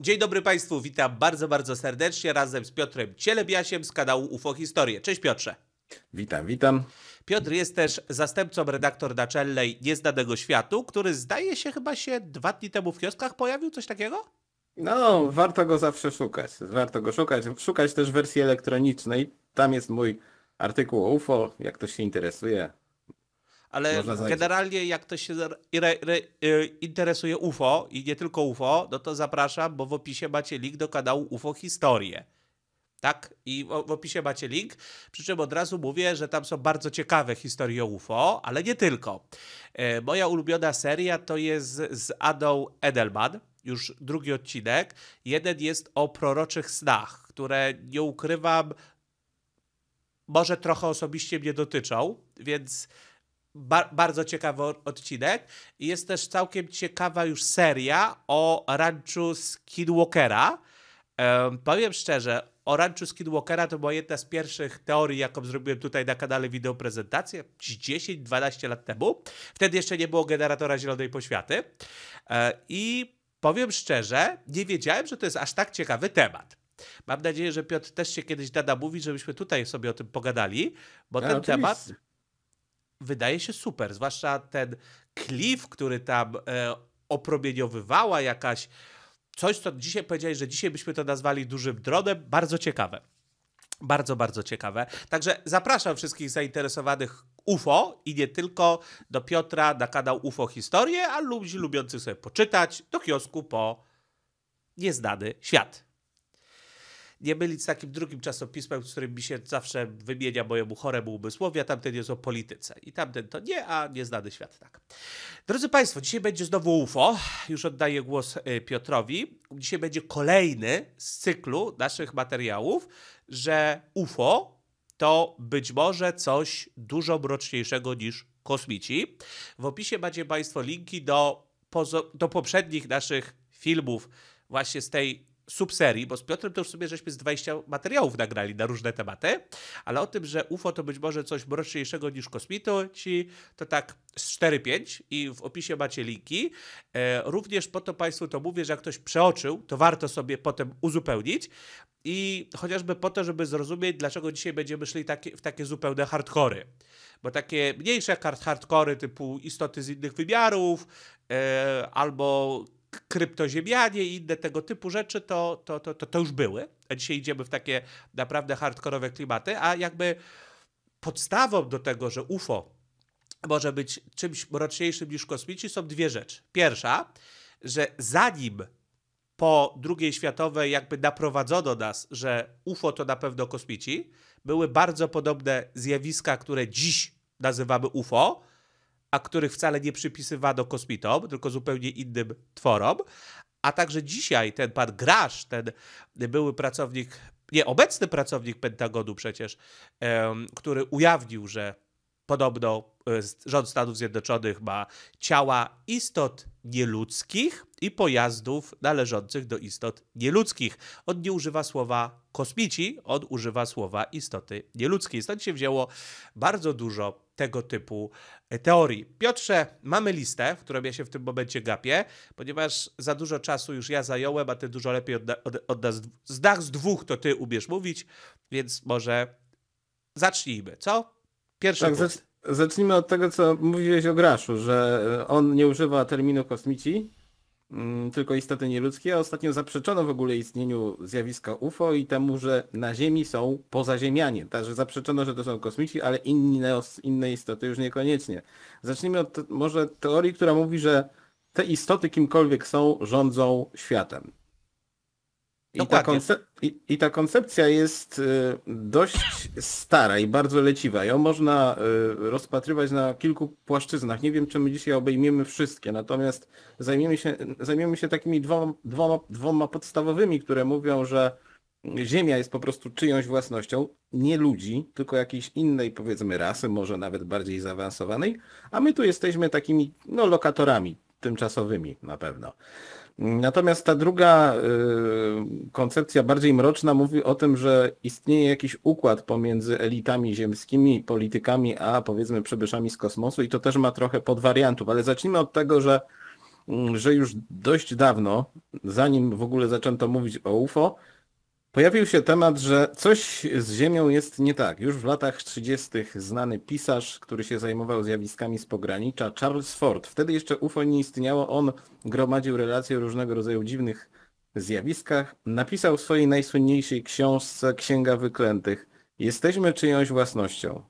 Dzień dobry Państwu, witam bardzo, bardzo serdecznie razem z Piotrem Cielebiasiem z kanału UFO Historie. Cześć Piotrze. Witam, witam. Piotr jest też zastępcą redaktor naczelnej Nieznanego Światu, który zdaje się chyba się dwa dni temu w kioskach pojawił, coś takiego? No, warto go zawsze szukać. Warto go szukać. Szukać też wersji elektronicznej. Tam jest mój artykuł o UFO, jak ktoś się interesuje, ale generalnie jak ktoś się re, re, y, interesuje UFO i nie tylko UFO, no to zapraszam, bo w opisie macie link do kanału UFO Historie. Tak? I w opisie macie link. Przy czym od razu mówię, że tam są bardzo ciekawe historie UFO, ale nie tylko. E, moja ulubiona seria to jest z Adą Edelman, już drugi odcinek. Jeden jest o proroczych snach, które nie ukrywam, może trochę osobiście mnie dotyczą, więc Ba bardzo ciekawy odcinek. Jest też całkiem ciekawa już seria o ranczu Skinwalkera. Um, powiem szczerze, o ranczu Skinwalkera to była jedna z pierwszych teorii, jaką zrobiłem tutaj na kanale wideoprezentację 10-12 lat temu. Wtedy jeszcze nie było generatora zielonej poświaty. E, I powiem szczerze, nie wiedziałem, że to jest aż tak ciekawy temat. Mam nadzieję, że Piotr też się kiedyś dada mówi, żebyśmy tutaj sobie o tym pogadali, bo ja, no, ten oczywiście. temat wydaje się super, zwłaszcza ten klif, który tam e, opromieniowywała jakaś coś, co dzisiaj powiedziałeś, że dzisiaj byśmy to nazwali dużym dronem, bardzo ciekawe. Bardzo, bardzo ciekawe. Także zapraszam wszystkich zainteresowanych UFO i nie tylko do Piotra na kanał UFO Historie, a ludzi lubiących sobie poczytać do kiosku po Nieznany Świat nie mylić z takim drugim czasopismem, w którym mi się zawsze wymienia mojemu choremu umysłowi, a tamten jest o polityce. I tamten to nie, a nieznany świat tak. Drodzy Państwo, dzisiaj będzie znowu UFO. Już oddaję głos e, Piotrowi. Dzisiaj będzie kolejny z cyklu naszych materiałów, że UFO to być może coś dużo mroczniejszego niż kosmici. W opisie macie Państwo linki do, do poprzednich naszych filmów właśnie z tej subserii, bo z Piotrem to już sobie żeśmy z 20 materiałów nagrali na różne tematy, ale o tym, że UFO to być może coś mroczniejszego niż kosmitoci, to tak z 4-5 i w opisie macie linki. E, również po to Państwu to mówię, że jak ktoś przeoczył, to warto sobie potem uzupełnić i chociażby po to, żeby zrozumieć, dlaczego dzisiaj będziemy szli takie, w takie zupełne hardkory. Bo takie mniejsze hardkory typu istoty z innych wymiarów, e, albo kryptoziemianie i inne tego typu rzeczy, to, to, to, to, to już były. A dzisiaj idziemy w takie naprawdę hardkorowe klimaty, a jakby podstawą do tego, że UFO może być czymś mroczniejszym niż kosmici, są dwie rzeczy. Pierwsza, że zanim po II światowej jakby naprowadzono nas, że UFO to na pewno kosmici, były bardzo podobne zjawiska, które dziś nazywamy UFO, a których wcale nie przypisywano kosmitom, tylko zupełnie innym tworom. A także dzisiaj ten pan Grasz, ten były pracownik, nie, obecny pracownik Pentagonu przecież, który ujawnił, że podobno e, rząd Stanów Zjednoczonych ma ciała istot nieludzkich i pojazdów należących do istot nieludzkich. On nie używa słowa kosmici, on używa słowa istoty nieludzkiej. Stąd się wzięło bardzo dużo tego typu e, teorii. Piotrze, mamy listę, w którą ja się w tym momencie gapię, ponieważ za dużo czasu już ja zająłem, a ty dużo lepiej od, od, od nas zdach z dwóch to ty umiesz mówić, więc może zacznijmy, co? Pierwszy tak, punkt zacznijmy od tego, co mówiłeś o Graszu, że on nie używa terminu kosmici, mm, tylko istoty nieludzkie, a ostatnio zaprzeczono w ogóle istnieniu zjawiska UFO i temu, że na Ziemi są pozaziemianie. Także zaprzeczono, że to są kosmici, ale inne, inne istoty już niekoniecznie. Zacznijmy od może teorii, która mówi, że te istoty kimkolwiek są, rządzą światem. I ta, i, I ta, koncepcja jest y, dość stara i bardzo leciwa. Ją można y, rozpatrywać na kilku płaszczyznach. Nie wiem, czy my dzisiaj obejmiemy wszystkie, natomiast zajmiemy się, zajmiemy się takimi dwoma, dwoma, dwoma podstawowymi, które mówią, że Ziemia jest po prostu czyjąś własnością, nie ludzi, tylko jakiejś innej, powiedzmy, rasy, może nawet bardziej zaawansowanej, a my tu jesteśmy takimi, no, lokatorami tymczasowymi na pewno. Natomiast ta druga y, koncepcja, bardziej mroczna, mówi o tym, że istnieje jakiś układ pomiędzy elitami ziemskimi, politykami, a powiedzmy przebyszami z kosmosu i to też ma trochę podwariantów, ale zacznijmy od tego, że, mm, że już dość dawno, zanim w ogóle zaczęto mówić o UFO, Pojawił się temat, że coś z Ziemią jest nie tak. Już w latach 30. znany pisarz, który się zajmował zjawiskami z pogranicza, Charles Ford. Wtedy jeszcze UFO nie istniało, on gromadził relacje o różnego rodzaju dziwnych zjawiskach. Napisał w swojej najsłynniejszej książce Księga Wyklętych Jesteśmy czyjąś własnością.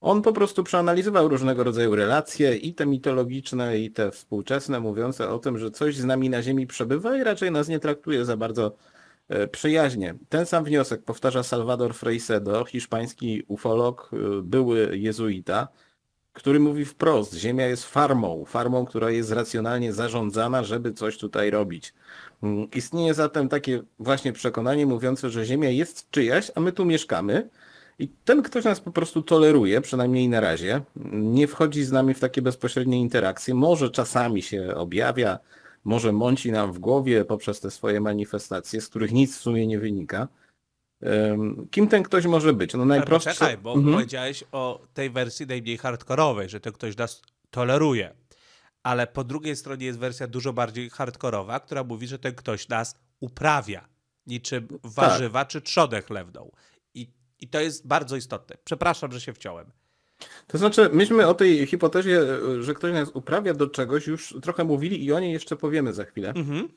On po prostu przeanalizował różnego rodzaju relacje, i te mitologiczne, i te współczesne, mówiące o tym, że coś z nami na Ziemi przebywa i raczej nas nie traktuje za bardzo E, przyjaźnie. Ten sam wniosek powtarza Salvador Freisedo, hiszpański ufolog, e, były jezuita, który mówi wprost, Ziemia jest farmą, farmą, która jest racjonalnie zarządzana, żeby coś tutaj robić. Mm, istnieje zatem takie właśnie przekonanie mówiące, że Ziemia jest czyjaś, a my tu mieszkamy i ten ktoś nas po prostu toleruje, przynajmniej na razie, nie wchodzi z nami w takie bezpośrednie interakcje, może czasami się objawia, może mąci nam w głowie poprzez te swoje manifestacje, z których nic w sumie nie wynika. Kim ten ktoś może być? No najprostsze... Ale czekaj, bo mhm. powiedziałeś o tej wersji najmniej hardkorowej, że ten ktoś nas toleruje. Ale po drugiej stronie jest wersja dużo bardziej hardkorowa, która mówi, że ten ktoś nas uprawia, niczym tak. warzywa tak. czy trzodę chlewną. I, I to jest bardzo istotne. Przepraszam, że się wciąłem. To znaczy, myśmy o tej hipotezie, że ktoś nas uprawia do czegoś, już trochę mówili i o niej jeszcze powiemy za chwilę. Mhm.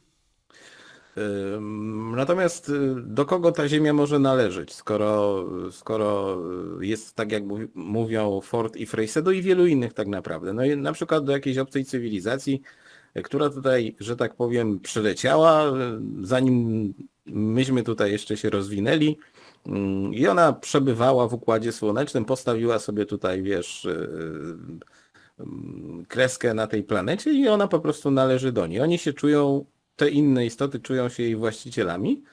Natomiast y, do kogo ta ziemia może należeć, skoro, skoro jest tak, jak mówią Ford i Freysedo no i wielu innych tak naprawdę. No i na przykład do jakiejś obcej cywilizacji, y, która tutaj, że tak powiem, przyleciała, y, zanim myśmy tutaj jeszcze się rozwinęli, Mm, I ona przebywała w Układzie Słonecznym, postawiła sobie tutaj, wiesz, y, mm, kreskę na tej planecie i ona po prostu należy do niej. Oni się czują, te inne istoty czują się jej właścicielami,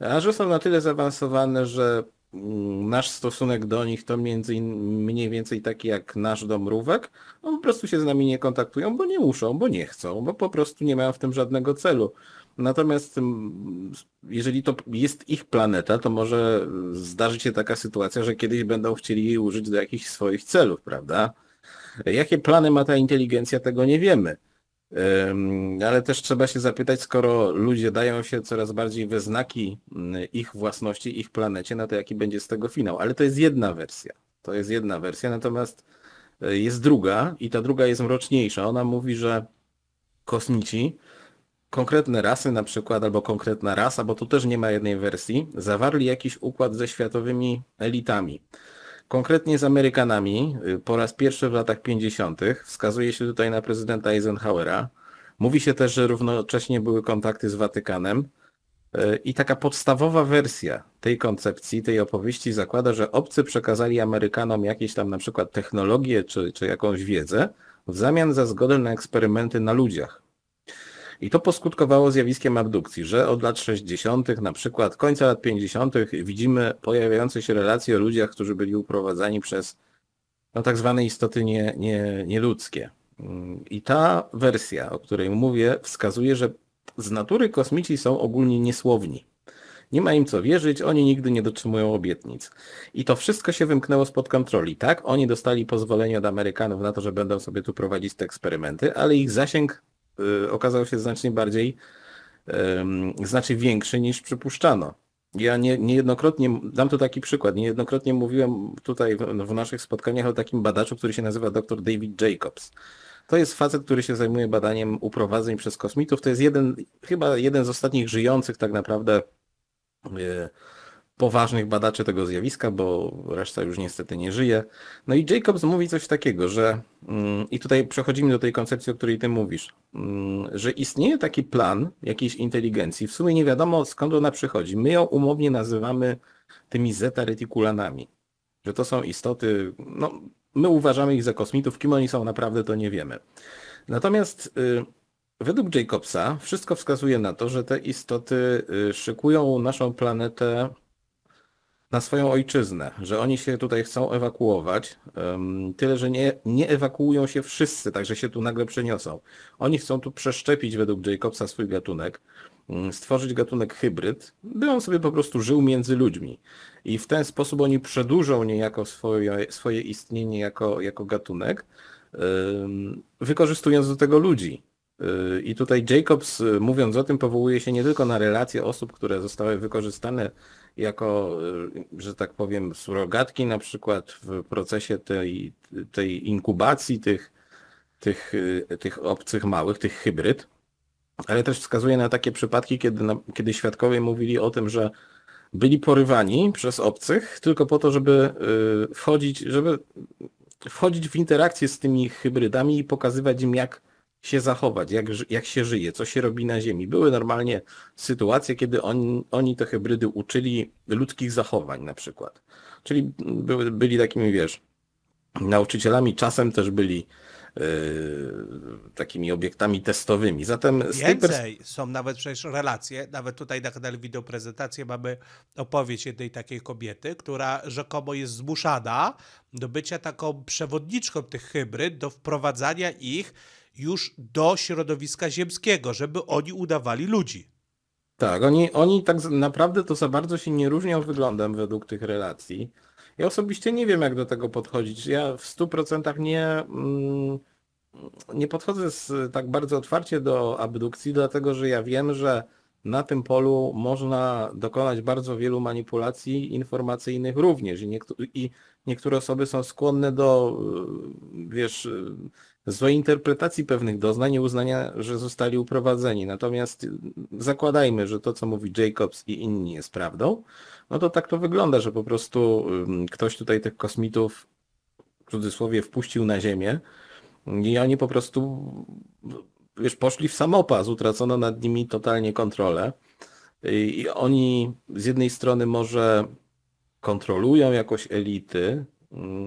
a że są na tyle zaawansowane, że mm, nasz stosunek do nich to między mniej więcej taki jak nasz do mrówek, on no po prostu się z nami nie kontaktują, bo nie muszą, bo nie chcą, bo po prostu nie mają w tym żadnego celu. Natomiast mm, jeżeli to jest ich planeta, to może zdarzyć się taka sytuacja, że kiedyś będą chcieli jej użyć do jakichś swoich celów, prawda? Jakie plany ma ta inteligencja, tego nie wiemy. Ale też trzeba się zapytać, skoro ludzie dają się coraz bardziej we znaki mm, ich własności, ich planecie, na no to jaki będzie z tego finał. Ale to jest jedna wersja. To jest jedna wersja, natomiast e, jest druga i ta druga jest mroczniejsza. Ona mówi, że kosmici konkretne rasy na przykład, albo konkretna rasa, bo tu też nie ma jednej wersji, zawarli jakiś układ ze światowymi elitami. Konkretnie z Amerykanami y, po raz pierwszy w latach 50. wskazuje się tutaj na prezydenta Eisenhowera. Mówi się też, że równocześnie były kontakty z Watykanem. Y, I taka podstawowa wersja tej koncepcji, tej opowieści zakłada, że obcy przekazali Amerykanom jakieś tam na przykład technologie czy, czy jakąś wiedzę w zamian za zgodę na eksperymenty na ludziach. I to poskutkowało zjawiskiem abdukcji, że od lat 60., na przykład końca lat 50., widzimy pojawiające się relacje o ludziach, którzy byli uprowadzani przez no, tak zwane istoty nie, nie, nieludzkie. Mm, I ta wersja, o której mówię, wskazuje, że z natury kosmici są ogólnie niesłowni. Nie ma im co wierzyć, oni nigdy nie dotrzymują obietnic. I to wszystko się wymknęło spod kontroli. Tak, oni dostali pozwolenie od Amerykanów na to, że będą sobie tu prowadzić te eksperymenty, ale ich zasięg Y, okazał się znacznie bardziej, znacznie większy niż przypuszczano. Ja nie, niejednokrotnie, dam tu taki przykład, niejednokrotnie mówiłem tutaj w, w naszych spotkaniach o takim badaczu, który się nazywa dr David Jacobs. To jest facet, który się zajmuje badaniem uprowadzeń przez kosmitów. To jest jeden, chyba jeden z ostatnich żyjących tak naprawdę y, poważnych badaczy tego zjawiska, bo reszta już niestety nie żyje. No i Jacobs mówi coś takiego, że mm, i tutaj przechodzimy do tej koncepcji, o której ty mówisz, mm, że istnieje taki plan jakiejś inteligencji, w sumie nie wiadomo skąd ona przychodzi. My ją umownie nazywamy tymi zeta-retikulanami, że to są istoty, no my uważamy ich za kosmitów, kim oni są naprawdę to nie wiemy. Natomiast y, Według Jacobsa wszystko wskazuje na to, że te istoty y, szykują naszą planetę na swoją ojczyznę, że oni się tutaj chcą ewakuować, tyle że nie, nie ewakuują się wszyscy, także się tu nagle przeniosą. Oni chcą tu przeszczepić według Jacobsa swój gatunek, mm, stworzyć gatunek hybryd, by on sobie po prostu żył między ludźmi. I w ten sposób oni przedłużą niejako swoje, swoje istnienie jako, jako gatunek, wykorzystując do tego ludzi. Y, I tutaj Jacobs, y, mówiąc o tym, powołuje się nie tylko na relacje osób, które zostały wykorzystane jako, y, że tak powiem, surogatki na przykład w procesie tej, tej inkubacji tych, tych, y, tych obcych małych, tych hybryd, ale też wskazuje na takie przypadki, kiedy, kiedy świadkowie mówili o tym, że byli porywani przez obcych tylko po to, żeby y, wchodzić, żeby wchodzić w interakcję z tymi hybrydami i pokazywać im, jak się zachować, jak, jak się żyje, co się robi na Ziemi. Były normalnie sytuacje, kiedy on, oni te hybrydy uczyli ludzkich zachowań na przykład. Czyli by, byli takimi, wiesz, nauczycielami, czasem też byli yy, takimi obiektami testowymi. Zatem Więcej, są nawet przecież relacje, nawet tutaj na kanale prezentację mamy opowieść jednej takiej kobiety, która rzekomo jest zmuszana do bycia taką przewodniczką tych hybryd, do wprowadzania ich już do środowiska ziemskiego, żeby oni udawali ludzi. Tak, oni, oni tak naprawdę to za bardzo się nie różnią wyglądem według tych relacji. Ja osobiście nie wiem, jak do tego podchodzić. Ja w 100% nie, mm, nie podchodzę z, tak bardzo otwarcie do abdukcji, dlatego że ja wiem, że na tym polu można dokonać bardzo wielu manipulacji informacyjnych również i, niektó i niektóre osoby są skłonne do, wiesz, złej interpretacji pewnych doznań i uznania, że zostali uprowadzeni. Natomiast zakładajmy, że to, co mówi Jacobs i inni jest prawdą, no to tak to wygląda, że po prostu ktoś tutaj tych kosmitów w cudzysłowie wpuścił na Ziemię i oni po prostu wiesz, poszli w samopas, utracono nad nimi totalnie kontrolę. I oni z jednej strony może kontrolują jakoś elity,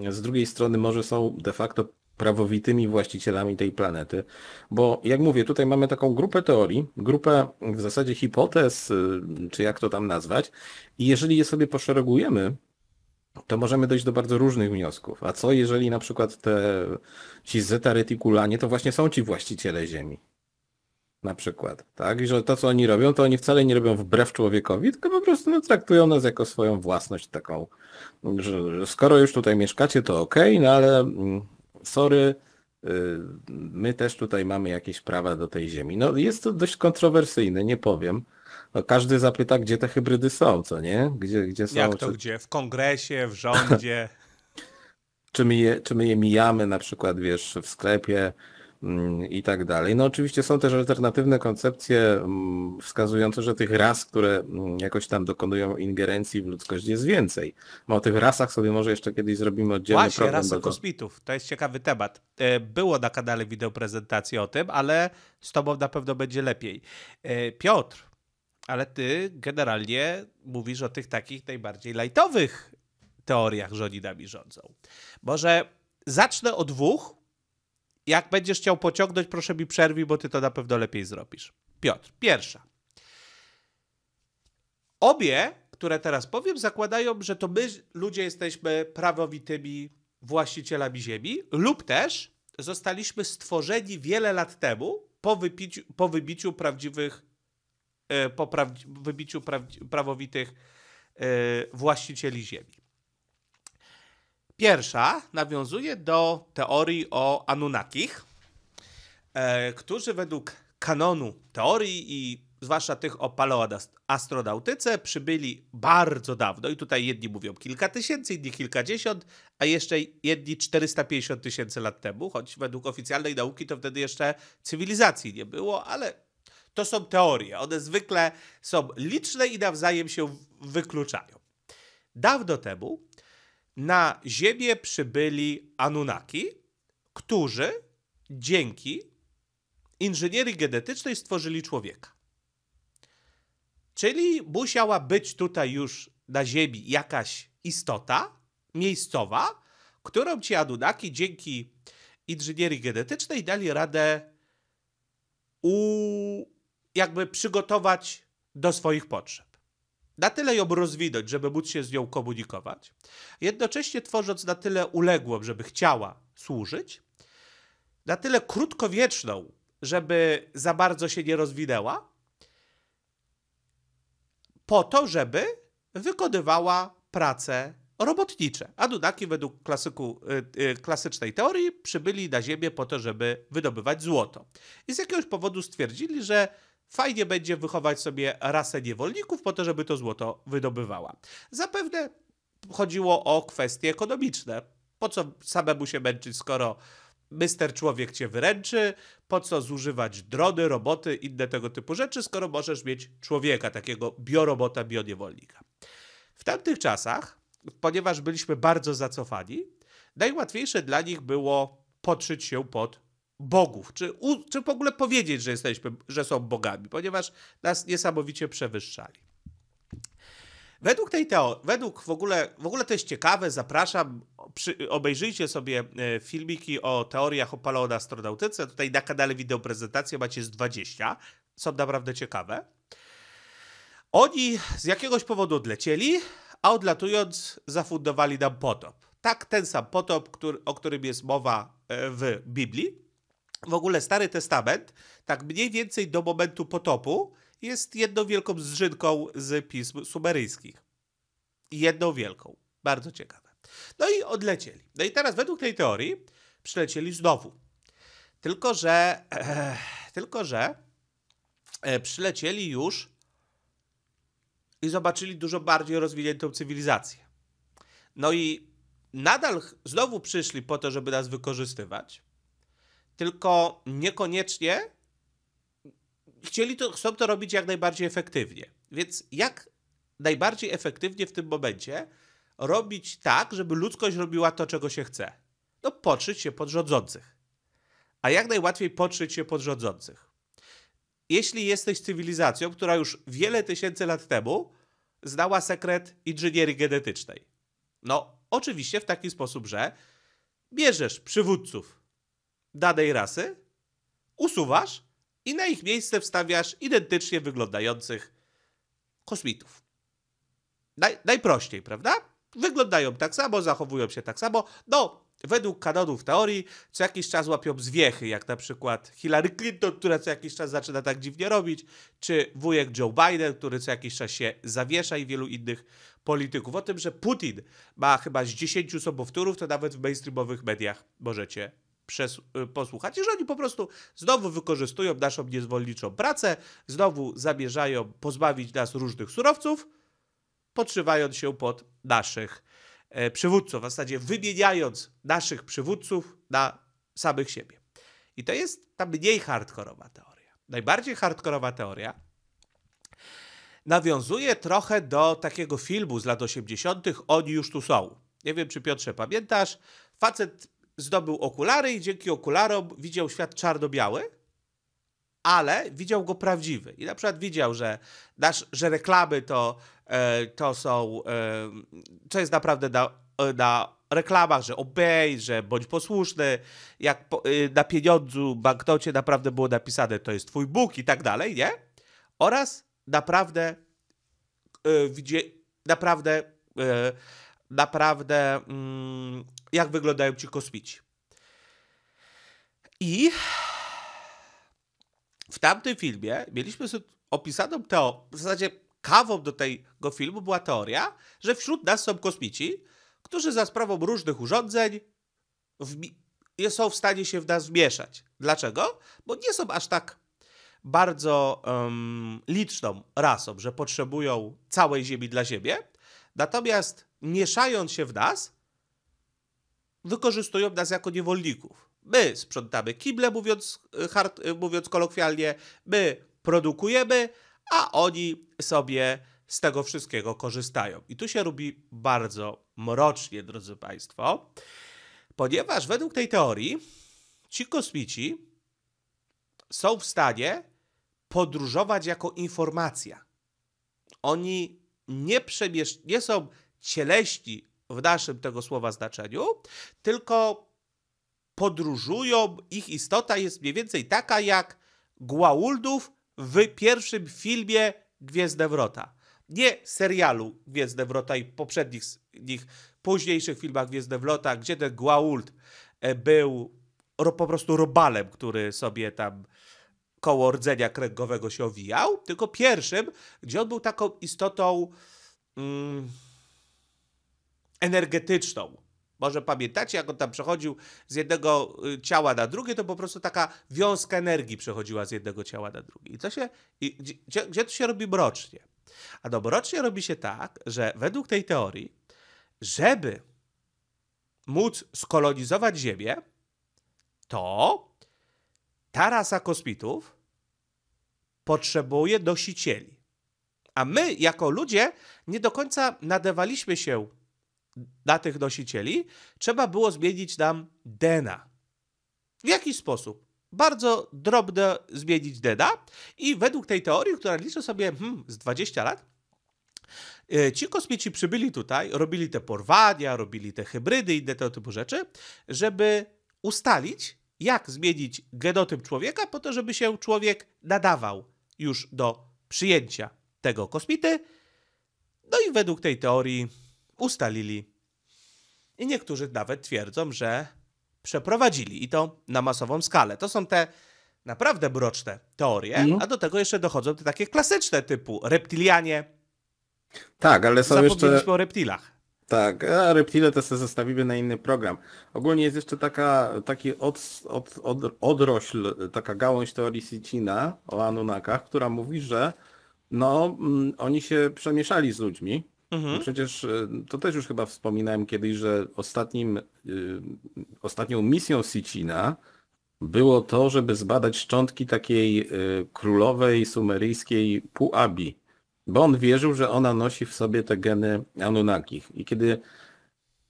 z drugiej strony może są de facto prawowitymi właścicielami tej planety. Bo jak mówię, tutaj mamy taką grupę teorii, grupę w zasadzie hipotez, y, czy jak to tam nazwać, i jeżeli je sobie poszeregujemy, to możemy dojść do bardzo różnych wniosków. A co jeżeli na przykład te, ci zeta retikulanie to właśnie są ci właściciele Ziemi? Na przykład, tak? I że to, co oni robią, to oni wcale nie robią wbrew człowiekowi, tylko po prostu no, traktują nas jako swoją własność taką, że skoro już tutaj mieszkacie, to okej, okay, no ale mm, sorry, y, my też tutaj mamy jakieś prawa do tej ziemi. No jest to dość kontrowersyjne, nie powiem. No, każdy zapyta, gdzie te hybrydy są, co nie? Gdzie, gdzie są? Jak to czy... gdzie? W kongresie, w rządzie? czy, my je, czy my je mijamy na przykład, wiesz, w sklepie, Mm, i tak dalej. No oczywiście są też alternatywne koncepcje mm, wskazujące, że tych ras, które mm, jakoś tam dokonują ingerencji w ludzkość jest więcej. No o tych rasach sobie może jeszcze kiedyś zrobimy oddzielny Właśnie, program. Właśnie, rasy kosmitów. To jest ciekawy temat. E, było na kanale prezentacji o tym, ale z tobą na pewno będzie lepiej. E, Piotr, ale ty generalnie mówisz o tych takich najbardziej lightowych teoriach, że oni nami rządzą. Może zacznę od dwóch, jak będziesz chciał pociągnąć, proszę mi przerwij, bo ty to na pewno lepiej zrobisz. Piotr, pierwsza. Obie, które teraz powiem, zakładają, że to my, ludzie, jesteśmy prawowitymi właścicielami ziemi, lub też zostaliśmy stworzeni wiele lat temu po, wypiciu, po wybiciu prawdziwych, e, po pra, wybiciu prawowitych e, właścicieli ziemi. Pierwsza nawiązuje do teorii o Anunnakich, e, którzy według kanonu teorii i zwłaszcza tych o paleoastrodautyce, przybyli bardzo dawno i tutaj jedni mówią kilka tysięcy, inni kilkadziesiąt, a jeszcze jedni 450 tysięcy lat temu, choć według oficjalnej nauki to wtedy jeszcze cywilizacji nie było, ale to są teorie. One zwykle są liczne i nawzajem się wykluczają. Dawno temu na Ziemię przybyli Anunnaki, którzy dzięki inżynierii genetycznej stworzyli człowieka. Czyli musiała być tutaj już na Ziemi jakaś istota miejscowa, którą ci Anunnaki dzięki inżynierii genetycznej dali radę u... jakby przygotować do swoich potrzeb na tyle ją rozwinąć, żeby móc się z nią komunikować, jednocześnie tworząc na tyle uległą, żeby chciała służyć, na tyle krótkowieczną, żeby za bardzo się nie rozwinęła, po to, żeby wykonywała prace robotnicze. Anunnaki według klasyku, y, y, klasycznej teorii przybyli na Ziemię po to, żeby wydobywać złoto. I z jakiegoś powodu stwierdzili, że Fajnie będzie wychować sobie rasę niewolników po to, żeby to złoto wydobywała. Zapewne chodziło o kwestie ekonomiczne. Po co samemu się męczyć, skoro Mister Człowiek cię wyręczy, po co zużywać drony, roboty, inne tego typu rzeczy, skoro możesz mieć człowieka, takiego biorobota, bioniewolnika. W tamtych czasach, ponieważ byliśmy bardzo zacofani, najłatwiejsze dla nich było podszyć się pod bogów, czy, u, czy w ogóle powiedzieć, że, jesteśmy, że są bogami, ponieważ nas niesamowicie przewyższali. Według tej teorii, według w ogóle, w ogóle to jest ciekawe, zapraszam, przy, obejrzyjcie sobie e, filmiki o teoriach o astronautyce. Tutaj na kanale wideoprezentacja macie z 20, są naprawdę ciekawe. Oni z jakiegoś powodu odlecieli, a odlatując zafundowali nam potop. Tak, ten sam potop, który, o którym jest mowa e, w Biblii w ogóle Stary Testament, tak mniej więcej do momentu potopu, jest jedną wielką zżynką z pism sumeryjskich. Jedną wielką. Bardzo ciekawe. No i odlecieli. No i teraz według tej teorii przylecieli znowu. Tylko, że e, tylko, że e, przylecieli już i zobaczyli dużo bardziej rozwiniętą cywilizację. No i nadal znowu przyszli po to, żeby nas wykorzystywać tylko niekoniecznie chcieli to, chcą to robić jak najbardziej efektywnie. Więc jak najbardziej efektywnie w tym momencie robić tak, żeby ludzkość robiła to, czego się chce? No podszyć się pod rządzących. A jak najłatwiej podszyć się pod rządzących? Jeśli jesteś cywilizacją, która już wiele tysięcy lat temu znała sekret inżynierii genetycznej. No, oczywiście w taki sposób, że bierzesz przywódców danej rasy, usuwasz i na ich miejsce wstawiasz identycznie wyglądających kosmitów. Naj, najprościej, prawda? Wyglądają tak samo, zachowują się tak samo. No, według kanonów teorii, co jakiś czas łapią zwiechy, jak na przykład Hillary Clinton, która co jakiś czas zaczyna tak dziwnie robić, czy wujek Joe Biden, który co jakiś czas się zawiesza i wielu innych polityków. O tym, że Putin ma chyba z 10 sobowtórów, to nawet w mainstreamowych mediach możecie przez, y, posłuchać, jeżeli po prostu znowu wykorzystują naszą niezwolniczą pracę, znowu zamierzają pozbawić nas różnych surowców, podszywając się pod naszych e, przywódców, w zasadzie wymieniając naszych przywódców na samych siebie. I to jest ta mniej hardkorowa teoria. Najbardziej hardkorowa teoria nawiązuje trochę do takiego filmu z lat 80. Oni już tu są. Nie wiem, czy Piotrze pamiętasz. Facet zdobył okulary i dzięki okularom widział świat czarno-biały, ale widział go prawdziwy. I na przykład widział, że, nasz, że reklamy to, e, to są, co e, jest naprawdę na, e, na reklamach, że obej, że bądź posłuszny, jak po, na pieniądzu, banknocie naprawdę było napisane, to jest twój Bóg i tak dalej, nie? Oraz naprawdę, yy, widzi, naprawdę naprawdę, mm, jak wyglądają ci kosmici. I w tamtym filmie mieliśmy opisaną teorię, w zasadzie kawą do tego filmu była teoria, że wśród nas są kosmici, którzy za sprawą różnych urządzeń są w stanie się w nas wmieszać. Dlaczego? Bo nie są aż tak bardzo um, liczną rasą, że potrzebują całej Ziemi dla siebie. Natomiast mieszając się w nas, wykorzystują nas jako niewolników. My sprzątamy kible, mówiąc, e, hard, e, mówiąc kolokwialnie, my produkujemy, a oni sobie z tego wszystkiego korzystają. I tu się robi bardzo mrocznie, drodzy Państwo, ponieważ według tej teorii ci kosmici są w stanie podróżować jako informacja. Oni nie, nie są cieleśni w naszym tego słowa znaczeniu, tylko podróżują, ich istota jest mniej więcej taka jak Głauldów w pierwszym filmie Gwiezdne Wrota. Nie serialu Gwiezdne Wrota i poprzednich nich, późniejszych filmach Gwiezdne Wrota, gdzie ten Głauld e, był po prostu robalem, który sobie tam koło rdzenia kręgowego się owijał, tylko pierwszym, gdzie on był taką istotą... Mm, energetyczną. Może pamiętacie, jak on tam przechodził z jednego y, ciała na drugie, to po prostu taka wiązka energii przechodziła z jednego ciała na drugie. I co się, i gdzie, gdzie to się robi mrocznie? A no, mrocznie robi się tak, że według tej teorii, żeby móc skolonizować Ziemię, to ta rasa kosmitów potrzebuje nosicieli. A my, jako ludzie, nie do końca nadawaliśmy się dla tych nosicieli, trzeba było zmienić nam DNA. W jaki sposób? Bardzo drobno zmienić DNA i według tej teorii, która liczy sobie hmm, z 20 lat, e, ci kosmici przybyli tutaj, robili te porwania, robili te hybrydy i tego typu rzeczy, żeby ustalić, jak zmienić genotyp człowieka po to, żeby się człowiek nadawał już do przyjęcia tego kosmity. No i według tej teorii ustalili. I niektórzy nawet twierdzą, że przeprowadzili i to na masową skalę. To są te naprawdę mroczne teorie, mhm. a do tego jeszcze dochodzą te takie klasyczne typu reptilianie. Tak, ale są jeszcze... Zapomnieliśmy o reptilach. Tak, a reptile to sobie zostawimy na inny program. Ogólnie jest jeszcze taka, taki od, od, od, odrośl, taka gałąź teorii Sicina o Anunnakach, która mówi, że no, mm, oni się przemieszali z ludźmi, Mhm. Przecież e, to też już chyba wspominałem kiedyś, że ostatnim, y, ostatnią misją Sicina było to, żeby zbadać szczątki takiej e, królowej sumeryjskiej Puabi, bo on wierzył, że ona nosi w sobie te geny Anunnakich. I kiedy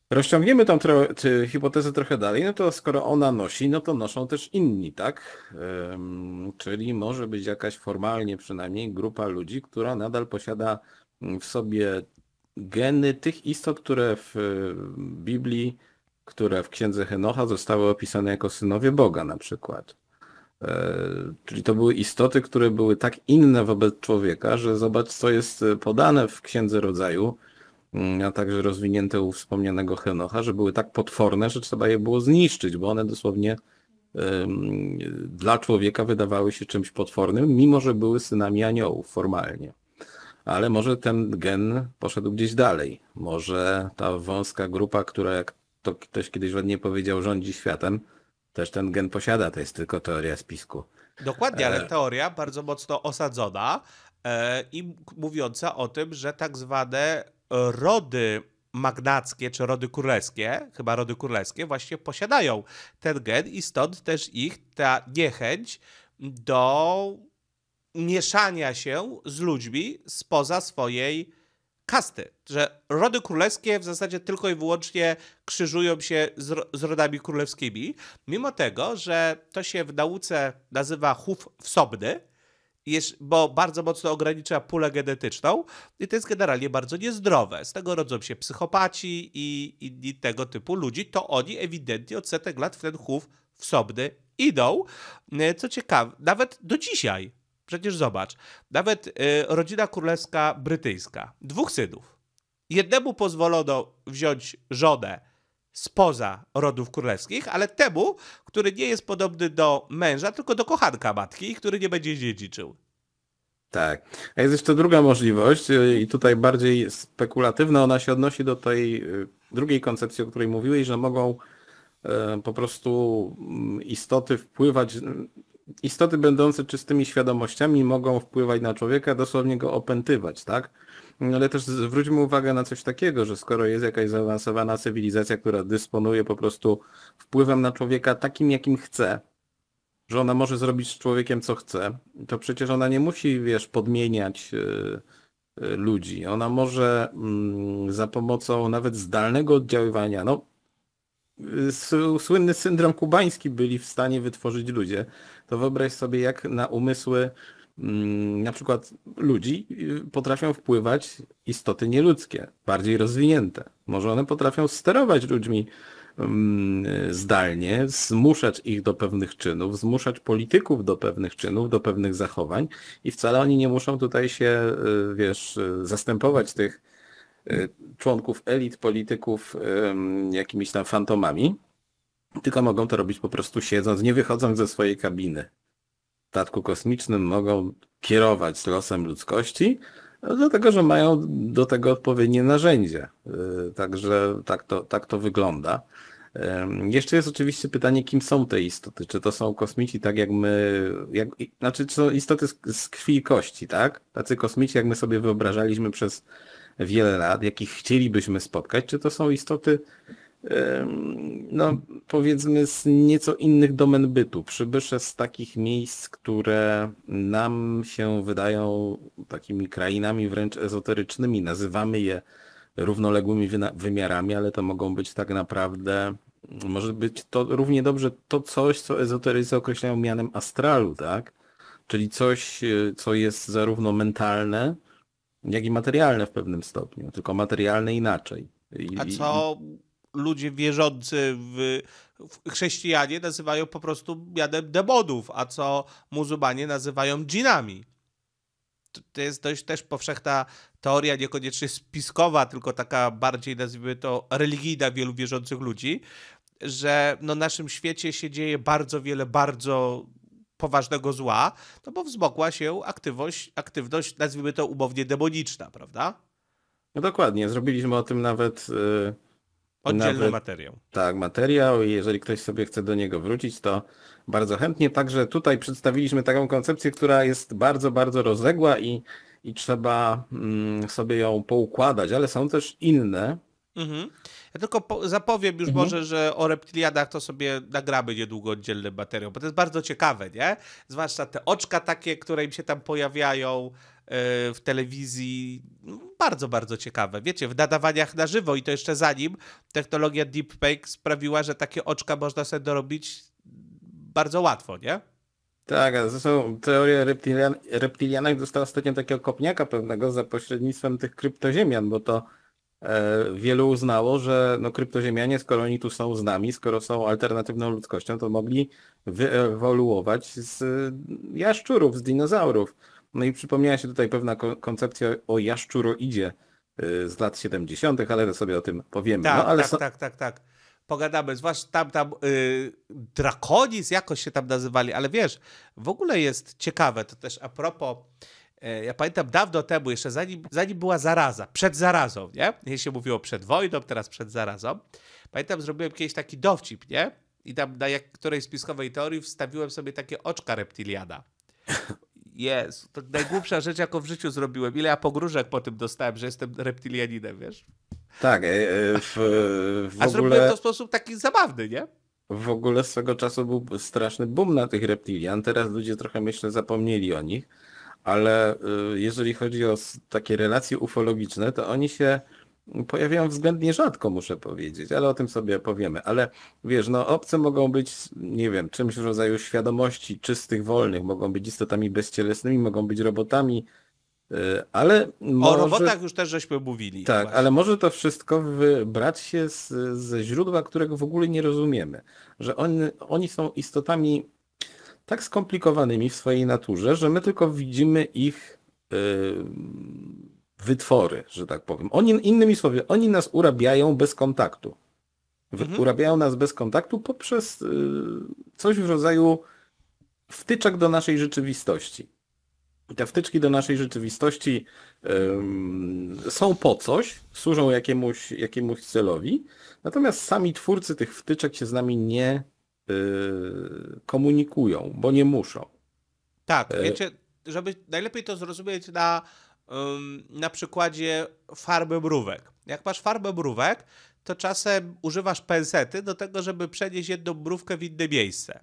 rozciągniemy tą tro hipotezę trochę dalej, no to skoro ona nosi, no to noszą też inni, tak? czyli może być jakaś formalnie przynajmniej grupa ludzi, która nadal posiada mm, w sobie geny tych istot, które w y, Biblii, które w księdze Henocha zostały opisane jako synowie Boga na przykład. E, czyli to były istoty, które były tak inne wobec człowieka, że zobacz, co jest y, podane w księdze rodzaju, mm, a także rozwinięte u wspomnianego Henocha, że były tak potworne, że trzeba je było zniszczyć, bo one dosłownie dla człowieka wydawały się czymś potwornym, mimo że były synami aniołów formalnie ale może ten gen poszedł gdzieś dalej. Może ta wąska grupa, która jak to ktoś kiedyś ładnie powiedział, rządzi światem, też ten gen posiada, to jest tylko teoria spisku. Dokładnie, ale e, teoria bardzo mocno osadzona e, i mówiąca o tym, że tak zwane rody magnackie czy rody królewskie, chyba rody królewskie, właśnie posiadają ten gen i stąd też ich ta niechęć do mieszania się z ludźmi spoza swojej kasty. Że rody królewskie w zasadzie tylko i wyłącznie krzyżują się z, z rodami królewskimi, mimo tego, że to się w nauce nazywa chów wsobny, bo bardzo mocno ogranicza pulę genetyczną i to jest generalnie bardzo niezdrowe. Z tego rodzą się psychopaci i inni tego typu ludzi, to oni ewidentnie od setek lat w ten chów wsobny idą. E, co ciekawe, nawet do dzisiaj Przecież zobacz, nawet y, rodzina królewska brytyjska, dwóch synów. Jednemu pozwolono wziąć żonę spoza rodów królewskich, ale temu, który nie jest podobny do męża, tylko do kochanka matki, który nie będzie dziedziczył. Tak. A jest jeszcze druga możliwość y, i tutaj bardziej spekulatywna, ona się odnosi do tej y, drugiej koncepcji, o której mówiłeś, że mogą y, po prostu mm, istoty wpływać istoty będące czystymi świadomościami mogą wpływać na człowieka, dosłownie go opętywać, tak? Ale też zwróćmy uwagę na coś takiego, że skoro jest jakaś zaawansowana cywilizacja, która dysponuje po prostu wpływem na człowieka takim, jakim chce, że ona może zrobić z człowiekiem co chce, to przecież ona nie musi, wiesz, podmieniać e, e, ludzi. Ona może mm, za pomocą nawet zdalnego oddziaływania, no y, słynny syndrom kubański byli w stanie wytworzyć ludzie, to wyobraź sobie, jak na umysły mm, na przykład ludzi y, potrafią wpływać istoty nieludzkie, bardziej rozwinięte. Może one potrafią sterować ludźmi mm, zdalnie, zmuszać ich do pewnych czynów, zmuszać polityków do pewnych czynów, do pewnych zachowań i wcale oni nie muszą tutaj się, y, wiesz, y, zastępować tych członków elit, polityków jakimiś tam fantomami, tylko mogą to robić po prostu siedząc, nie wychodząc ze swojej kabiny. W statku kosmicznym mogą kierować losem ludzkości, dlatego że mają do tego odpowiednie narzędzia. Y, także tak to, tak to wygląda. Jeszcze jest oczywiście pytanie, kim są te istoty? Czy to są kosmici tak jak my, jak, znaczy czy są istoty z, z krwi i kości, tak? Tacy kosmici jak my sobie wyobrażaliśmy przez wiele lat, jakich chcielibyśmy spotkać, czy to są istoty no powiedzmy z nieco innych domen bytu. Przybysze z takich miejsc, które nam się wydają takimi krainami wręcz ezoterycznymi. Nazywamy je równoległymi wymiarami, ale to mogą być tak naprawdę, może być to równie dobrze to coś, co ezoterycy określają mianem astralu, tak? Czyli coś, e, co jest zarówno mentalne, jak i materialne w pewnym stopniu, tylko materialne inaczej. I, A co ludzie wierzący w, w, chrześcijanie nazywają po prostu mianem demonów, a co muzułmanie nazywają dżinami. To, to jest dość też powszechna teoria, niekoniecznie spiskowa, tylko taka bardziej, nazwijmy to, religijna wielu wierzących ludzi, że no, na naszym świecie się dzieje bardzo wiele bardzo poważnego zła, no bo wzmogła się aktywność, aktywność nazwijmy to umownie demoniczna, prawda? No dokładnie, zrobiliśmy o tym nawet... Yy Oddzielny Nawet, materiał. Tak, materiał i jeżeli ktoś sobie chce do niego wrócić, to bardzo chętnie. Także tutaj przedstawiliśmy taką koncepcję, która jest bardzo, bardzo rozległa i, i trzeba mm, sobie ją poukładać, ale są też inne. Mhm. Ja tylko po, zapowiem już mhm. może, że o reptiliadach to sobie nagramy niedługo oddzielny materiał, bo to jest bardzo ciekawe, nie? Zwłaszcza te oczka takie, które im się tam pojawiają e, w telewizji bardzo, bardzo ciekawe. Wiecie, w nadawaniach na żywo i to jeszcze zanim technologia deepfake sprawiła, że takie oczka można sobie dorobić bardzo łatwo, nie? Tak, a zresztą teoria reptilian reptilianek dostała ostatnio takiego kopniaka pewnego za pośrednictwem tych kryptoziemian, bo to e, wielu uznało, że no, kryptoziemianie, skoro oni tu są z nami, skoro są alternatywną ludzkością, to mogli wyewoluować z e, jaszczurów, z dinozaurów. No i przypomniała się tutaj pewna koncepcja o jaszczuroidzie y, z lat 70., ale sobie o tym powiemy. No, tak, no, ale tak, so... tak, tak, tak. Pogadamy, zwłaszcza tam, tam yy, drakonis jakoś się tam nazywali, ale wiesz, w ogóle jest ciekawe, to też a propos, yy, ja pamiętam dawno temu, jeszcze zanim, zanim była zaraza, przed zarazą, nie? Nie się mówiło przed wojną, teraz przed zarazą. Pamiętam, zrobiłem kiedyś taki dowcip, nie? I tam na jak, którejś spiskowej teorii wstawiłem sobie takie oczka reptiliana. Jezu, to najgłupsza rzecz, jaką w życiu zrobiłem. Ile ja pogróżek po tym dostałem, że jestem reptilianinem, wiesz? Tak, e, e, w, e, w A ogóle... zrobiłem to w sposób taki zabawny, nie? W ogóle swego czasu był straszny boom na tych reptilian. Teraz ludzie trochę, myślę, zapomnieli o nich. Ale jeżeli chodzi o takie relacje ufologiczne, to oni się pojawiają względnie rzadko, muszę powiedzieć, ale o tym sobie powiemy. Ale wiesz, no obce mogą być, nie wiem, czymś w rodzaju świadomości czystych, wolnych, mogą być istotami bezcielesnymi, mogą być robotami, y, ale może... O robotach już też żeśmy mówili. Tak, właśnie. ale może to wszystko brać się z, ze źródła, którego w ogóle nie rozumiemy. Że on, oni są istotami tak skomplikowanymi w swojej naturze, że my tylko widzimy ich... Yy wytwory, że tak powiem. Oni, innymi słowy, oni nas urabiają bez kontaktu. Mhm. Urabiają nas bez kontaktu poprzez y, coś w rodzaju wtyczek do naszej rzeczywistości. I te wtyczki do naszej rzeczywistości są po coś, służą jakiemuś, jakiemuś celowi, natomiast sami twórcy tych wtyczek się z nami nie y, komunikują, bo nie muszą. Tak, e, wiecie, żeby najlepiej to zrozumieć na na przykładzie farby brówek. Jak masz farbę brówek, to czasem używasz pensety do tego, żeby przenieść jedną brówkę w inne miejsce.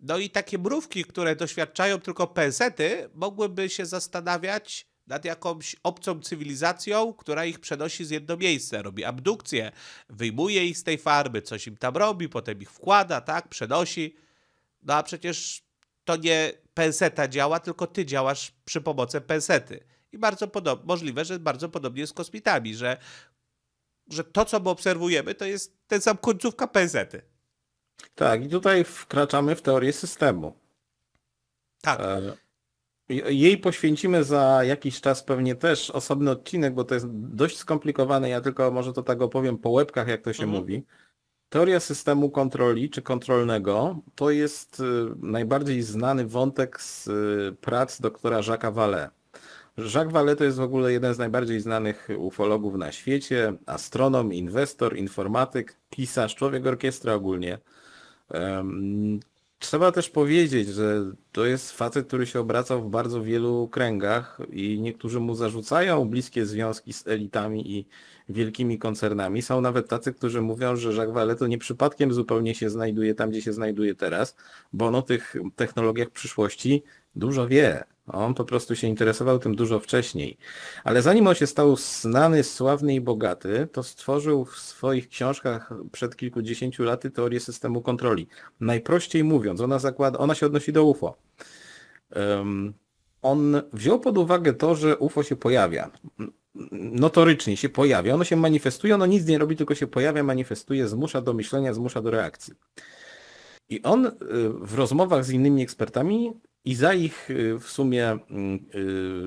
No i takie brówki, które doświadczają tylko pensety, mogłyby się zastanawiać nad jakąś obcą cywilizacją, która ich przenosi z jedno miejsce, robi abdukcję, wyjmuje ich z tej farby, coś im tam robi, potem ich wkłada, tak, przenosi. No a przecież to nie penseta działa, tylko ty działasz przy pomocy pensety. I bardzo podob- możliwe, że bardzo podobnie jest z kosmitami, że, że to, co my obserwujemy, to jest ten sam końcówka PZ. Tak, i tutaj wkraczamy w teorię systemu. Tak. E, jej poświęcimy za jakiś czas pewnie też osobny odcinek, bo to jest dość skomplikowane. Ja tylko może to tak opowiem po łebkach, jak to się mhm. mówi. Teoria systemu kontroli czy kontrolnego to jest y, najbardziej znany wątek z y, prac doktora Jacques'a Vallée. Jacques Vallée to jest w ogóle jeden z najbardziej znanych ufologów na świecie, astronom, inwestor, informatyk, pisarz, człowiek orkiestra ogólnie. Trzeba też powiedzieć, że to jest facet, który się obracał w bardzo wielu kręgach i niektórzy mu zarzucają bliskie związki z elitami i wielkimi koncernami. Są nawet tacy, którzy mówią, że Jacques Vallée to nie przypadkiem zupełnie się znajduje tam, gdzie się znajduje teraz, bo on o tych technologiach przyszłości dużo wie. On po prostu się interesował tym dużo wcześniej. Ale zanim on się stał znany, sławny i bogaty, to stworzył w swoich książkach przed kilkudziesięciu laty teorię systemu kontroli. Najprościej mówiąc, ona, zakłada, ona się odnosi do UFO. Um, on wziął pod uwagę to, że UFO się pojawia. Notorycznie się pojawia, ono się manifestuje, ono nic nie robi, tylko się pojawia, manifestuje, zmusza do myślenia, zmusza do reakcji. I on y, w rozmowach z innymi ekspertami i za ich y, w sumie, mm,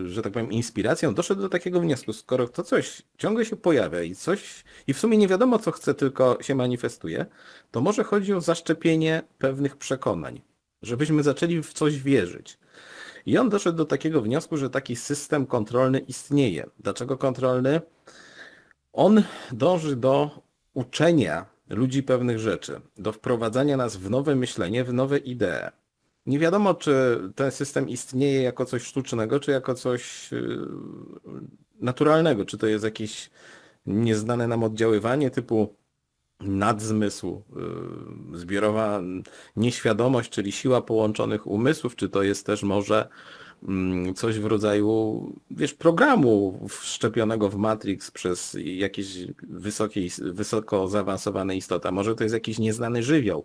y, że tak powiem, inspiracją doszedł do takiego wniosku, skoro to coś ciągle się pojawia i coś, i w sumie nie wiadomo co chce, tylko się manifestuje, to może chodzi o zaszczepienie pewnych przekonań, żebyśmy zaczęli w coś wierzyć. I on doszedł do takiego wniosku, że taki system kontrolny istnieje. Dlaczego kontrolny? On dąży do uczenia ludzi pewnych rzeczy, do wprowadzania nas w nowe myślenie, w nowe idee. Nie wiadomo, czy ten system istnieje jako coś sztucznego, czy jako coś y, naturalnego, czy to jest jakieś nieznane nam oddziaływanie typu nadzmysł, y, zbiorowa nieświadomość, czyli siła połączonych umysłów, czy to jest też może mm, coś w rodzaju, wiesz, programu wszczepionego w Matrix przez jakieś wysokie, wysoko zaawansowane istota. Może to jest jakiś nieznany żywioł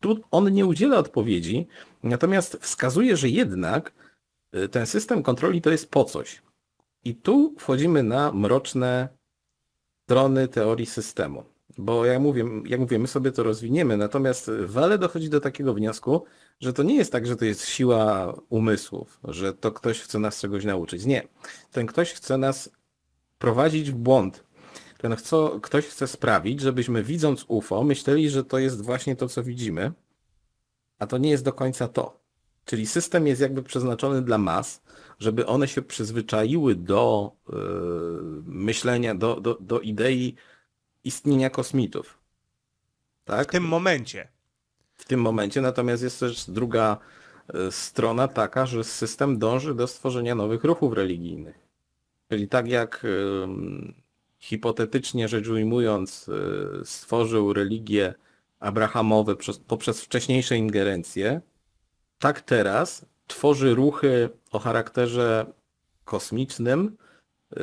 tu on nie udziela odpowiedzi, natomiast wskazuje, że jednak y, ten system kontroli to jest po coś. I tu wchodzimy na mroczne strony teorii systemu. Bo jak mówię, jak mówię, my sobie to rozwiniemy, natomiast Wale dochodzi do takiego wniosku, że to nie jest tak, że to jest siła umysłów, że to ktoś chce nas czegoś nauczyć. Nie. Ten ktoś chce nas prowadzić w błąd, ten chco, ktoś chce sprawić, żebyśmy widząc UFO myśleli, że to jest właśnie to, co widzimy, a to nie jest do końca to. Czyli system jest jakby przeznaczony dla mas, żeby one się przyzwyczaiły do yy, myślenia, do, do, do idei istnienia kosmitów. Tak? W tym momencie. W tym momencie, natomiast jest też druga e, strona taka, że system dąży do stworzenia nowych ruchów religijnych. Czyli tak jak hipotetycznie rzecz ujmując, y, stworzył religię Abrahamowe poprzez wcześniejsze ingerencje, tak teraz tworzy ruchy o charakterze kosmicznym y,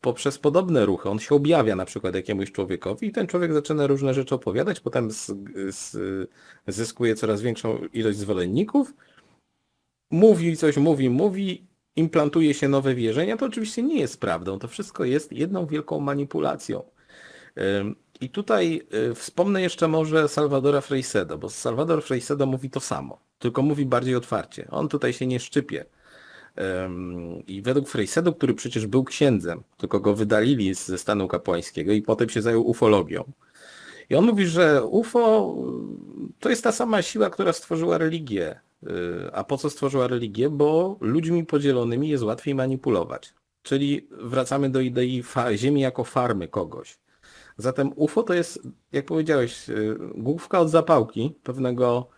poprzez podobne ruchy. On się objawia na przykład jakiemuś człowiekowi i ten człowiek zaczyna różne rzeczy opowiadać, potem z, z, zyskuje coraz większą ilość zwolenników, mówi coś, mówi, mówi implantuje się nowe wierzenia, to oczywiście nie jest prawdą. To wszystko jest jedną wielką manipulacją. I tutaj y, wspomnę jeszcze może Salwadora Freisedo, bo Salvador Freisedo mówi to samo, tylko mówi bardziej otwarcie. On tutaj się nie szczypie. I według Freisedo, który przecież był księdzem, tylko go wydalili ze stanu kapłańskiego i potem się zajął ufologią. I on mówi, że UFO y, to jest ta sama siła, która stworzyła religię. A po co stworzyła religię? Bo ludźmi podzielonymi jest łatwiej manipulować. Czyli wracamy do idei ziemi jako farmy kogoś. Zatem UFO to jest, jak powiedziałeś, y, główka od zapałki pewnego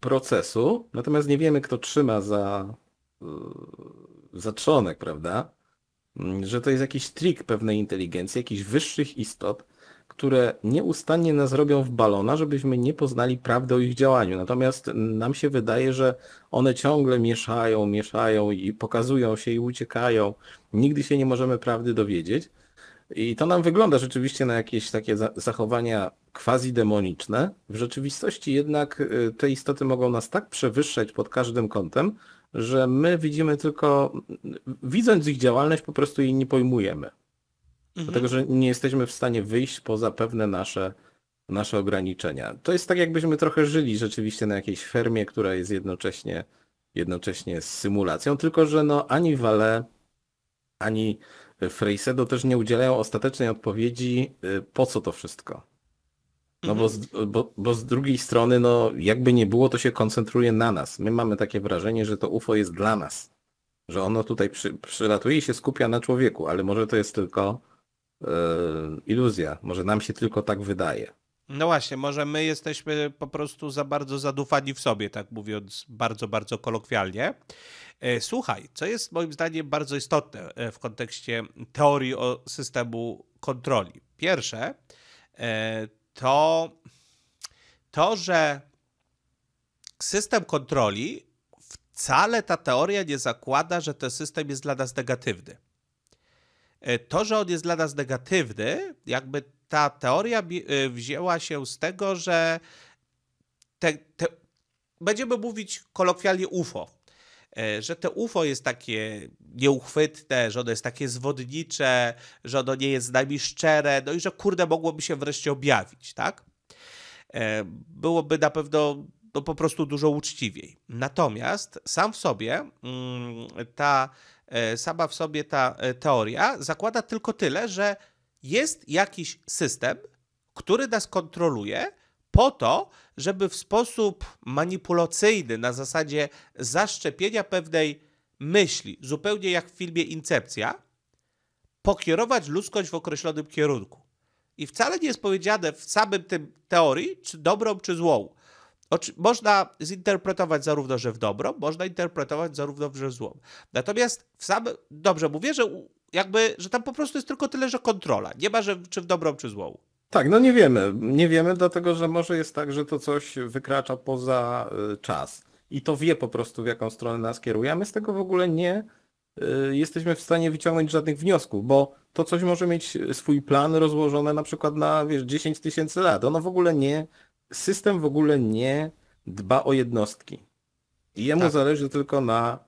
procesu, natomiast nie wiemy, kto trzyma za, y, za trzonek, prawda? Mm, że to jest jakiś trik pewnej inteligencji, jakichś wyższych istot, które nieustannie nas robią w balona, żebyśmy nie poznali prawdy o ich działaniu. Natomiast nam się wydaje, że one ciągle mieszają, mieszają i pokazują się i uciekają. Nigdy się nie możemy prawdy dowiedzieć. I to nam wygląda rzeczywiście na jakieś takie zachowania quasi-demoniczne. W rzeczywistości jednak y, te istoty mogą nas tak przewyższać pod każdym kątem, że my widzimy tylko, y, widząc ich działalność, po prostu jej nie pojmujemy. Mhm. Dlatego, że nie jesteśmy w stanie wyjść poza pewne nasze, nasze ograniczenia. To jest tak, jakbyśmy trochę żyli rzeczywiście na jakiejś fermie, która jest jednocześnie, jednocześnie z symulacją, tylko że no, ani Wale, ani Freisedo też nie udzielają ostatecznej odpowiedzi, y, po co to wszystko. No bo mhm. z, bo, bo z drugiej strony, no jakby nie było, to się koncentruje na nas. My mamy takie wrażenie, że to UFO jest dla nas. Że ono tutaj przy, przylatuje i się skupia na człowieku, ale może to jest tylko E, iluzja. Może nam się tylko tak wydaje. No właśnie, może my jesteśmy po prostu za bardzo zadufani w sobie, tak mówiąc bardzo, bardzo kolokwialnie. E, słuchaj, co jest moim zdaniem bardzo istotne e, w kontekście teorii o systemu kontroli. Pierwsze, to to, że system kontroli wcale ta teoria nie zakłada, że ten system jest dla nas negatywny. E, to, że on jest dla nas negatywny, jakby ta teoria e, wzięła się z tego, że te, te, będziemy mówić kolokwialnie UFO, e, że te UFO jest takie nieuchwytne, że ono jest takie zwodnicze, że ono nie jest z nami szczere, no i że kurde mogłoby się wreszcie objawić, tak? Byłoby na pewno no, po prostu dużo uczciwiej. Natomiast sam w sobie mm, ta E, sama w sobie ta e, teoria zakłada tylko tyle, że jest jakiś system, który nas kontroluje po to, żeby w sposób manipulacyjny, na zasadzie zaszczepienia pewnej myśli, zupełnie jak w filmie Incepcja, pokierować ludzkość w określonym kierunku. I wcale nie jest powiedziane w samym tym teorii, czy dobrą, czy złą. Można zinterpretować zarówno, że w dobro, można interpretować zarówno, że w zło. Natomiast w sam, dobrze mówię, że jakby, że tam po prostu jest tylko tyle, że kontrola. Nie ma, że czy w dobrą, czy złą. Tak, no nie wiemy. Nie wiemy, dlatego że może jest tak, że to coś wykracza poza y, czas i to wie po prostu, w jaką stronę nas kieruje, a my z tego w ogóle nie y, jesteśmy w stanie wyciągnąć żadnych wniosków, bo to coś może mieć swój plan rozłożony na przykład na wiesz, 10 tysięcy lat. Ono w ogóle nie system w ogóle nie dba o jednostki. jemu tak. zależy tylko na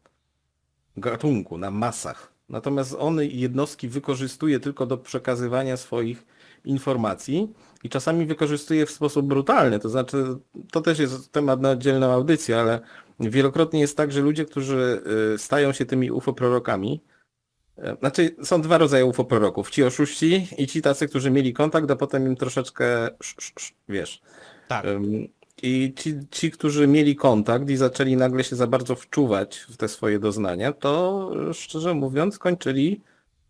gatunku, na masach. Natomiast on jednostki wykorzystuje tylko do przekazywania swoich informacji i czasami wykorzystuje w sposób brutalny. To znaczy, to też jest temat na oddzielną audycję, ale wielokrotnie jest tak, że ludzie, którzy y, stają się tymi UFO prorokami, y, znaczy są dwa rodzaje UFO proroków. Ci oszuści i ci tacy, którzy mieli kontakt, a potem im troszeczkę, wiesz, tak. I ci, ci, którzy mieli kontakt i zaczęli nagle się za bardzo wczuwać w te swoje doznania, to e, szczerze mówiąc kończyli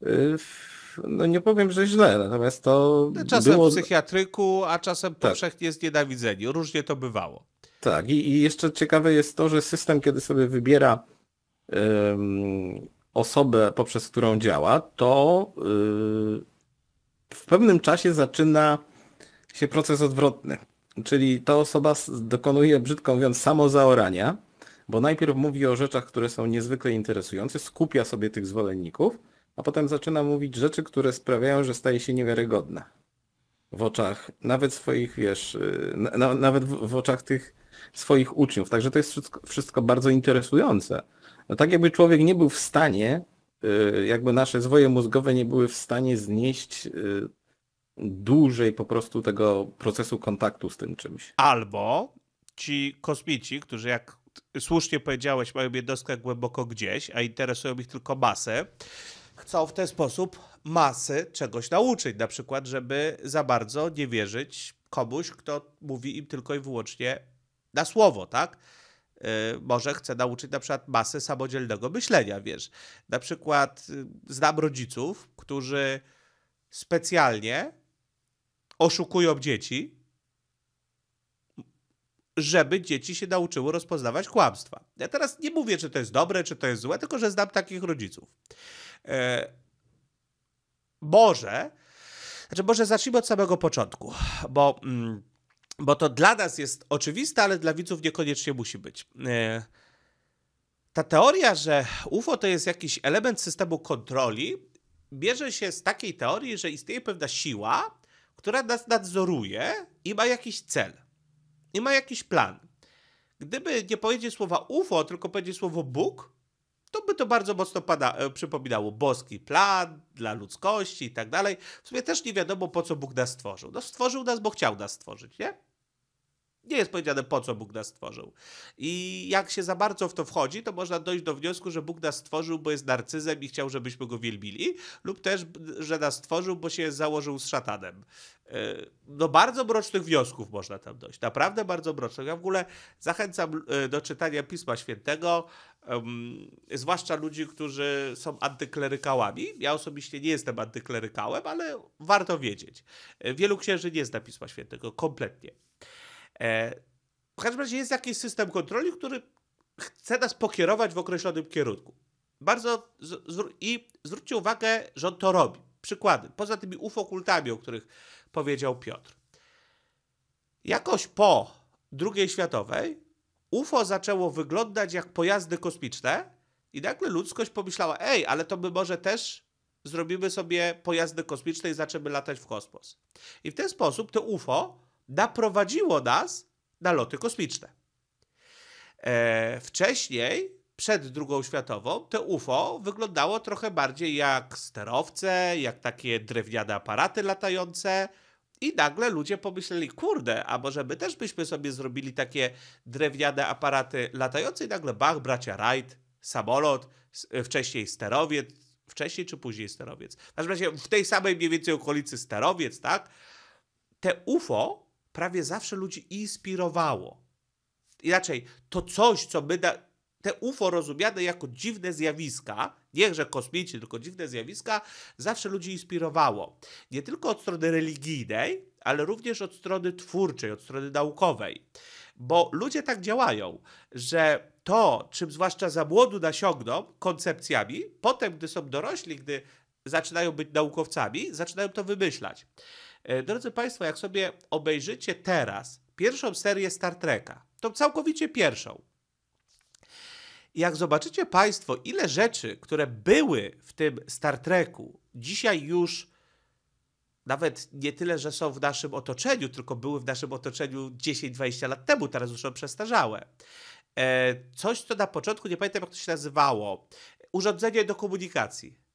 e, w no nie powiem, że źle, natomiast to Czasem było... w psychiatryku, a czasem tak. powszechnie znienawidzeni. Różnie to bywało. Tak, I, i jeszcze ciekawe jest to, że system, kiedy sobie wybiera osobę, poprzez którą działa, to e, w pewnym czasie zaczyna się proces odwrotny czyli ta osoba dokonuje, brzydko mówiąc, samozaorania, bo najpierw mówi o rzeczach, które są niezwykle interesujące, skupia sobie tych zwolenników, a potem zaczyna mówić rzeczy, które sprawiają, że staje się niewiarygodna w oczach nawet swoich, wiesz, y, na, nawet w, w, oczach tych swoich uczniów. Także to jest wszystko, wszystko bardzo interesujące. No, tak jakby człowiek nie był w stanie, y, jakby nasze zwoje mózgowe nie były w stanie znieść y, dłużej po prostu tego procesu kontaktu z tym czymś. Albo ci kosmici, którzy jak słusznie powiedziałeś, mają jednostkę głęboko gdzieś, a interesują ich tylko masę, chcą w ten sposób masy czegoś nauczyć. Na przykład, żeby za bardzo nie wierzyć komuś, kto mówi im tylko i wyłącznie na słowo, tak? Y, może chce nauczyć na przykład masy samodzielnego myślenia, wiesz. Na przykład y, znam rodziców, którzy specjalnie oszukują dzieci, żeby dzieci się nauczyły rozpoznawać kłamstwa. Ja teraz nie mówię, czy to jest dobre, czy to jest złe, tylko że znam takich rodziców. E, może, znaczy może zacznijmy od samego początku, bo, mm, bo to dla nas jest oczywiste, ale dla widzów niekoniecznie musi być. E, ta teoria, że UFO to jest jakiś element systemu kontroli, bierze się z takiej teorii, że istnieje pewna siła, która nas nadzoruje i ma jakiś cel, i ma jakiś plan. Gdyby nie powiedzieć słowa UFO, tylko powiedzieć słowo Bóg, to by to bardzo mocno pada, e, przypominało boski plan dla ludzkości i tak dalej. W sumie też nie wiadomo, po co Bóg nas stworzył. No stworzył nas, bo chciał nas stworzyć, nie? Nie jest powiedziane, po co Bóg nas stworzył. I jak się za bardzo w to wchodzi, to można dojść do wniosku, że Bóg nas stworzył, bo jest narcyzem i chciał, żebyśmy go wielbili, lub też, że nas stworzył, bo się założył z szatanem. Do e, no bardzo mrocznych wniosków można tam dojść. Naprawdę bardzo mrocznych. Ja w ogóle zachęcam e, do czytania Pisma Świętego, zwłaszcza ludzi, którzy są antyklerykałami. Ja osobiście nie jestem antyklerykałem, ale warto wiedzieć. E, wielu księży nie zna Pisma Świętego kompletnie. E, w każdym razie jest jakiś system kontroli, który chce nas pokierować w określonym kierunku. Bardzo i zwróćcie uwagę, że on to robi. Przykłady. Poza tymi ufokultami, o których powiedział Piotr. Jakoś po II światowej UFO zaczęło wyglądać jak pojazdy kosmiczne i nagle ludzkość pomyślała, ej, ale to my może też zrobimy sobie pojazdy kosmiczne i zaczęmy latać w kosmos. I w ten sposób te UFO naprowadziło nas na loty kosmiczne. E, wcześniej, przed II światową, te UFO wyglądało trochę bardziej jak sterowce, jak takie drewniane aparaty latające. I nagle ludzie pomyśleli, kurde, a może my też byśmy sobie zrobili takie drewniane aparaty latające i nagle bach, bracia Wright, samolot, e, wcześniej sterowiec, wcześniej czy później sterowiec. W każdym razie w tej samej mniej więcej okolicy sterowiec, tak? Te UFO prawie zawsze ludzi inspirowało. Inaczej, to coś, co my, da, te UFO rozumiane jako dziwne zjawiska, niechże kosmici, tylko dziwne zjawiska, zawsze ludzi inspirowało. Nie tylko od strony religijnej, ale również od strony twórczej, od strony naukowej. Bo ludzie tak działają, że to, czym zwłaszcza za młodu nasiągną koncepcjami, potem, gdy są dorośli, gdy zaczynają być naukowcami, zaczynają to wymyślać. E, drodzy Państwo, jak sobie obejrzycie teraz pierwszą serię Star Treka, to całkowicie pierwszą, jak zobaczycie Państwo, ile rzeczy, które były w tym Star Treku, dzisiaj już nawet nie tyle, że są w naszym otoczeniu, tylko były w naszym otoczeniu 10-20 lat temu, teraz już są przestarzałe. E, coś, co na początku, nie pamiętam jak to się nazywało, urządzenie do komunikacji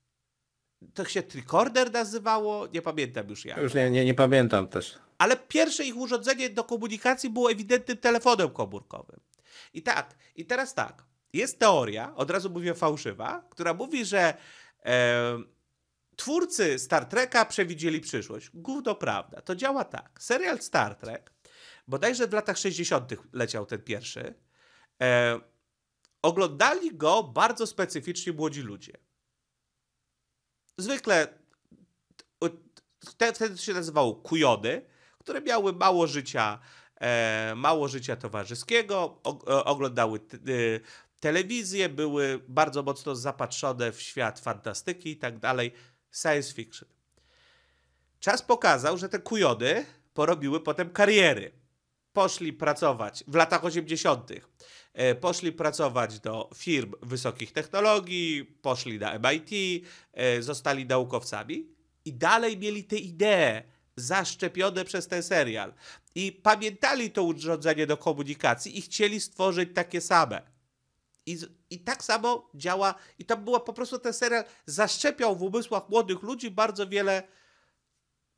to się tricorder nazywało, nie pamiętam już jak. Już nie, nie, nie pamiętam też. Ale pierwsze ich urządzenie do komunikacji było ewidentnym telefonem komórkowym. I tak, i teraz tak. Jest teoria, od razu mówię fałszywa, która mówi, że e, twórcy Star Treka przewidzieli przyszłość. Gówno prawda. To działa tak. Serial Star Trek, bodajże w latach 60. leciał ten pierwszy, e, oglądali go bardzo specyficznie młodzi ludzie zwykle te, wtedy to się nazywało kujony, które miały mało życia, e, mało życia towarzyskiego, og, e, oglądały t, y, telewizję, były bardzo mocno zapatrzone w świat fantastyki i tak dalej, science fiction. Czas pokazał, że te kujony porobiły potem kariery. Poszli pracować w latach 80. E, poszli pracować do firm wysokich technologii, poszli na MIT, e, zostali naukowcami i dalej mieli te idee zaszczepione przez ten serial. I pamiętali to urządzenie do komunikacji i chcieli stworzyć takie same. I, I tak samo działa, i to była po prostu ten serial zaszczepiał w umysłach młodych ludzi bardzo wiele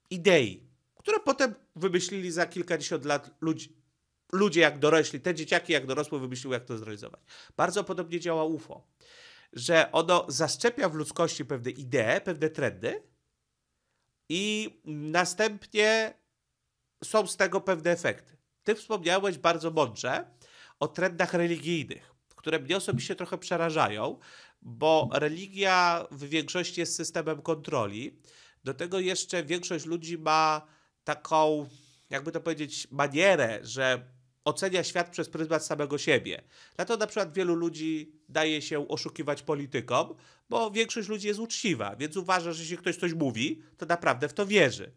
idei, które potem wymyślili za kilkadziesiąt lat ludzi, ludzie jak dorośli, te dzieciaki jak dorosły wymyśliły, jak to zrealizować. Bardzo podobnie działa UFO, że ono zaszczepia w ludzkości pewne idee, pewne trendy i następnie są z tego pewne efekty. Ty wspomniałeś bardzo mądrze o trendach religijnych, które mnie osobiście trochę przerażają, bo religia w większości jest systemem kontroli. Do tego jeszcze większość ludzi ma taką, jakby to powiedzieć, manierę, że ocenia świat przez pryzmat samego siebie. Dlatego na przykład wielu ludzi daje się oszukiwać politykom, bo większość ludzi jest uczciwa, więc uważa, że jeśli ktoś coś mówi, to naprawdę w to wierzy.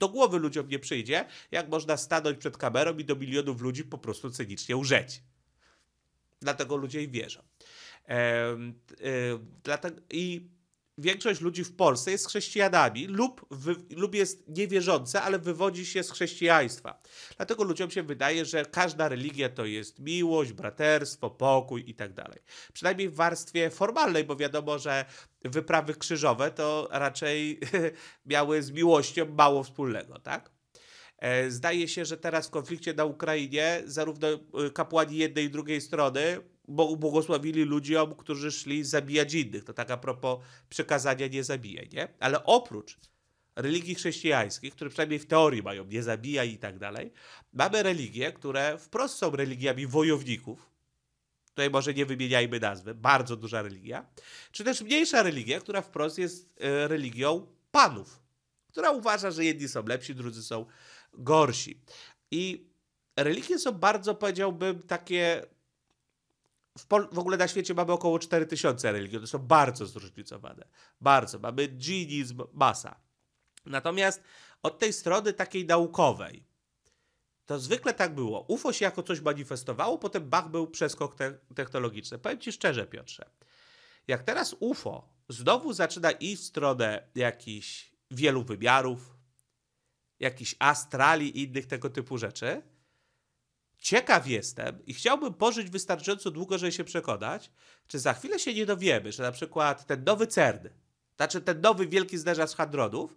Do głowy ludziom nie przyjdzie, jak można stanąć przed kamerą i do milionów ludzi po prostu cynicznie łżeć. Dlatego ludzie im wierzą. Ehm, e, dlatego, I większość ludzi w Polsce jest chrześcijanami lub, wy, lub jest niewierzące, ale wywodzi się z chrześcijaństwa. Dlatego ludziom się wydaje, że każda religia to jest miłość, braterstwo, pokój i tak dalej. Przynajmniej w warstwie formalnej, bo wiadomo, że wyprawy krzyżowe to raczej miały z miłością mało wspólnego, tak? E, zdaje się, że teraz w konflikcie na Ukrainie zarówno e, kapłani jednej i drugiej strony bo ubłogosławili ludziom, którzy szli zabijać innych. To tak a propos przekazania nie zabijaj, nie? Ale oprócz religii chrześcijańskich, które przynajmniej w teorii mają nie zabijaj i tak dalej, mamy religie, które wprost są religiami wojowników, tutaj może nie wymieniajmy nazwy, bardzo duża religia, czy też mniejsza religia, która wprost jest e, religią panów, która uważa, że jedni są lepsi, drudzy są gorsi. I religie są bardzo, powiedziałbym, takie w, Pol- w ogóle na świecie mamy około 4000 religii, one są bardzo zróżnicowane. Bardzo. Mamy dżinizm, masa. Natomiast od tej strony takiej naukowej, to zwykle tak było. UFO się jako coś manifestowało, potem bach był przeskok te- technologiczny. Powiem Ci szczerze, Piotrze, jak teraz UFO znowu zaczyna iść w stronę jakichś wielu wymiarów, jakichś astrali i innych tego typu rzeczy, Ciekaw jestem i chciałbym pożyć wystarczająco długo, żeby się przekonać, czy za chwilę się nie dowiemy, że na przykład ten nowy CERN, znaczy ten nowy wielki zderzacz hadronów,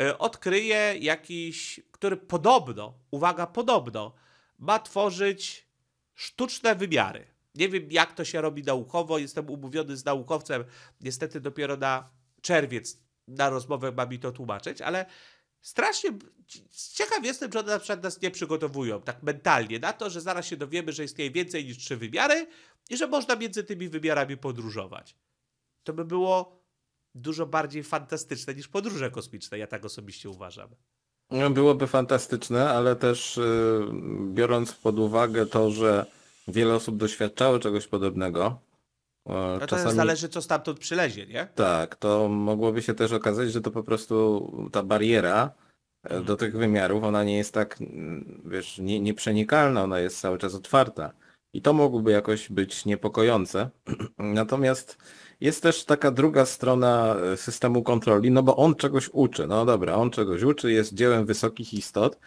e, odkryje jakiś, który podobno, uwaga, podobno, ma tworzyć sztuczne wymiary. Nie wiem, jak to się robi naukowo. Jestem umówiony z naukowcem, niestety dopiero na czerwiec na rozmowę ma mi to tłumaczyć, ale strasznie ciekaw jestem, że one na przykład nas nie przygotowują tak mentalnie na to, że zaraz się dowiemy, że istnieje więcej niż trzy wymiary i że można między tymi wymiarami podróżować. To by było dużo bardziej fantastyczne niż podróże kosmiczne, ja tak osobiście uważam. No, byłoby fantastyczne, ale też y, biorąc pod uwagę to, że wiele osób doświadczało czegoś podobnego, no to Czasami... zależy, co stamtąd przylezie, nie? Tak, to mogłoby się też okazać, że to po prostu ta bariera e, mhm. do tych wymiarów, ona nie jest tak, mm, wiesz, nieprzenikalna, ona jest cały czas otwarta. I to mogłoby jakoś być niepokojące. Natomiast jest też taka druga strona e, systemu kontroli, no bo on czegoś uczy. No dobra, on czegoś uczy, jest dziełem wysokich istot,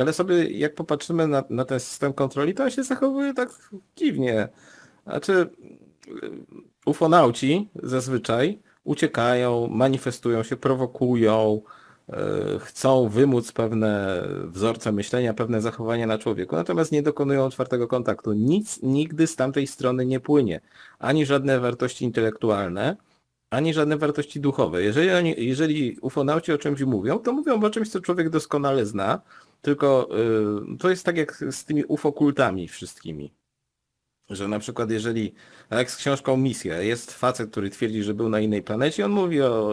ale sobie jak popatrzymy na, na ten system kontroli, to on się zachowuje tak dziwnie. Znaczy, Y, ufonauci zazwyczaj uciekają, manifestują się, prowokują, y, chcą wymóc pewne wzorce myślenia, pewne zachowania na człowieku, natomiast nie dokonują otwartego kontaktu. Nic nigdy z tamtej strony nie płynie. Ani żadne wartości intelektualne, ani żadne wartości duchowe. Jeżeli, oni, jeżeli ufonauci o czymś mówią, to mówią o czymś, co człowiek doskonale zna, tylko y, to jest tak jak z tymi ufokultami wszystkimi. Że na przykład jeżeli jak z książką Misja. Jest facet, który twierdzi, że był na innej planecie. On mówi o,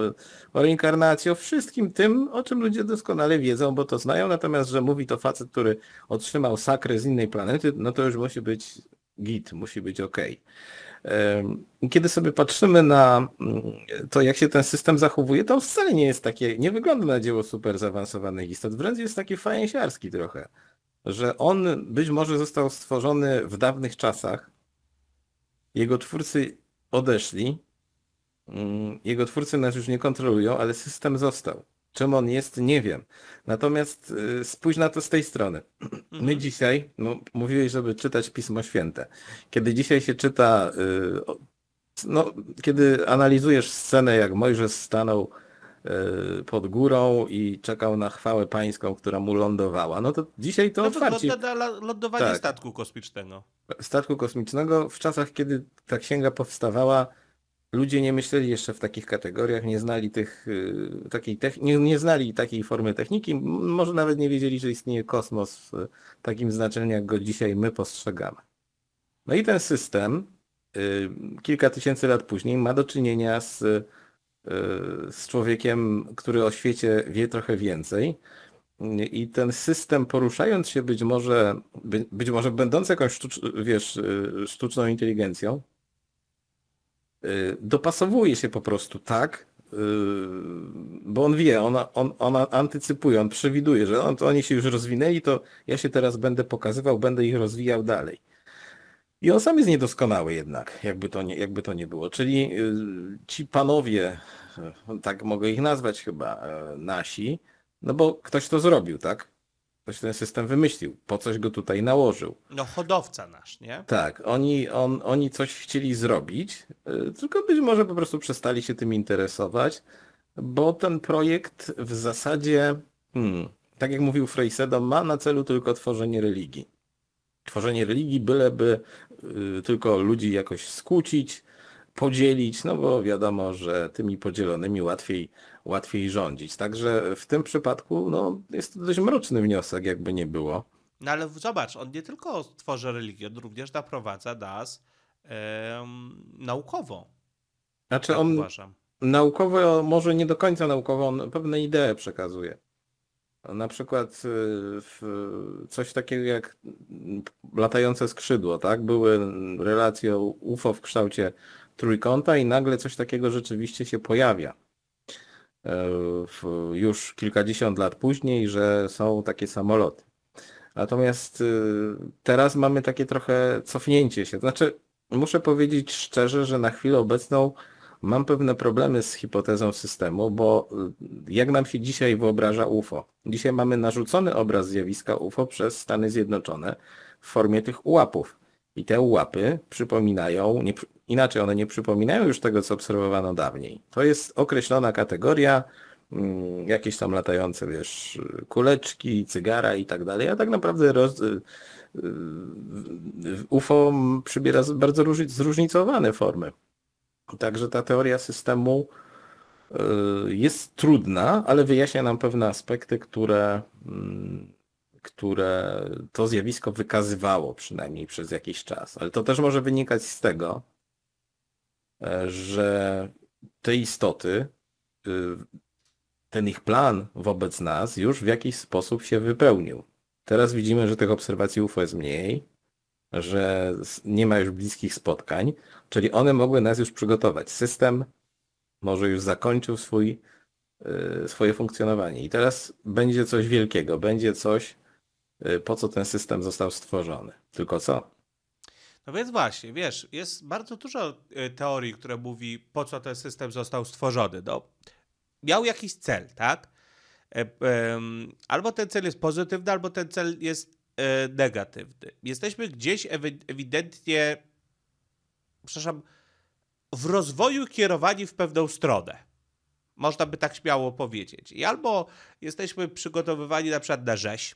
o reinkarnacji, o wszystkim tym, o czym ludzie doskonale wiedzą, bo to znają. Natomiast, że mówi to facet, który otrzymał sakrę z innej planety, no to już musi być git, musi być ok. Kiedy sobie patrzymy na mm, to, jak się ten system zachowuje, to on wcale nie jest takie, nie wygląda na dzieło super zaawansowanych istot, wręcz jest taki fajensiarski trochę, że on być może został stworzony w dawnych czasach, jego twórcy odeszli, mm, jego twórcy nas już nie kontrolują, ale system został. Czym on jest, nie wiem. Natomiast y, spójrz na to z tej strony. My mhm. dzisiaj, no, mówiłeś, żeby czytać Pismo Święte. Kiedy dzisiaj się czyta, y, no, kiedy analizujesz scenę, jak Mojżesz stanął E, pod górą i czekał na chwałę pańską, która mu lądowała. No to dzisiaj to no otwarcie. No, lądowanie tak. statku kosmicznego. Statku kosmicznego w czasach, kiedy ta księga powstawała, ludzie nie myśleli jeszcze w takich kategoriach, nie znali tych, y, takiej nie, nie znali takiej formy techniki, może nawet nie wiedzieli, że istnieje kosmos w y, takim znaczeniu, jak go dzisiaj my postrzegamy. No i ten system y, kilka tysięcy lat później ma do czynienia z Y, z człowiekiem, który o świecie wie trochę więcej. I ten system poruszając się być może, być może będący jakąś sztucz, wiesz, y, sztuczną inteligencją, y, dopasowuje się po prostu tak, bo on wie, on, on, on antycypuje, on przewiduje, że on, oni się już rozwinęli, to ja się teraz będę pokazywał, będę ich rozwijał dalej. I on sam jest niedoskonały jednak, jakby to nie, jakby to nie było. Czyli y, ci panowie, y, tak mogę ich nazwać chyba, y, nasi, no bo ktoś to zrobił, tak? Ktoś ten system wymyślił, po coś go tutaj nałożył. No hodowca nasz, nie? Tak, oni, on, oni coś chcieli zrobić, tylko być może po prostu przestali się tym interesować, bo ten projekt w zasadzie, hmm, tak jak mówił Freysedo, ma na celu tylko tworzenie religii. Tworzenie religii byleby Y, tylko ludzi jakoś skłócić, podzielić, no bo wiadomo, że tymi podzielonymi łatwiej, łatwiej rządzić. Także w tym przypadku no, jest to dość mroczny wniosek, jakby nie było. No ale zobacz, on nie tylko tworzy religię, on również naprowadza nas yy, naukowo. Znaczy tak on uważam. naukowo, może nie do końca naukowo, on pewne idee przekazuje. Na przykład y, coś takiego jak latające skrzydło, tak? Były relacje UFO w kształcie trójkąta i nagle coś takiego rzeczywiście się pojawia. E, już kilkadziesiąt lat później, że są takie samoloty. Natomiast y, teraz mamy takie trochę cofnięcie się. Znaczy, muszę powiedzieć szczerze, że na chwilę obecną mam pewne problemy z hipotezą systemu, bo y, jak nam się dzisiaj wyobraża UFO? Dzisiaj mamy narzucony obraz zjawiska UFO przez Stany Zjednoczone w formie tych ułapów. I te ułapy przypominają, nie, inaczej one nie przypominają już tego, co obserwowano dawniej. To jest określona kategoria, mm, jakieś tam latające, wiesz, kuleczki, cygara i tak dalej, a tak naprawdę roz, y, y, UFO przybiera bardzo zróżnicowane formy. Także ta teoria systemu y, jest trudna, ale wyjaśnia nam pewne aspekty, które, mm, które to zjawisko wykazywało przynajmniej przez jakiś czas. Ale to też może wynikać z tego, e, że te istoty, y, ten ich plan wobec nas już w jakiś sposób się wypełnił. Teraz widzimy, że tych obserwacji UFO jest mniej, że nie ma już bliskich spotkań, Czyli one mogły nas już przygotować. System może już zakończył swój, y, swoje funkcjonowanie. I teraz będzie coś wielkiego, będzie coś, y, po co ten system został stworzony. Tylko co? No więc właśnie, wiesz, jest bardzo dużo y, teorii, które mówi, po co ten system został stworzony. No, miał jakiś cel, tak? E, albo ten cel jest pozytywny, albo ten cel jest e, negatywny. Jesteśmy gdzieś ewidentnie przepraszam, w rozwoju kierowani w pewną stronę. Można by tak śmiało powiedzieć. I albo jesteśmy przygotowywani na przykład na rzeź.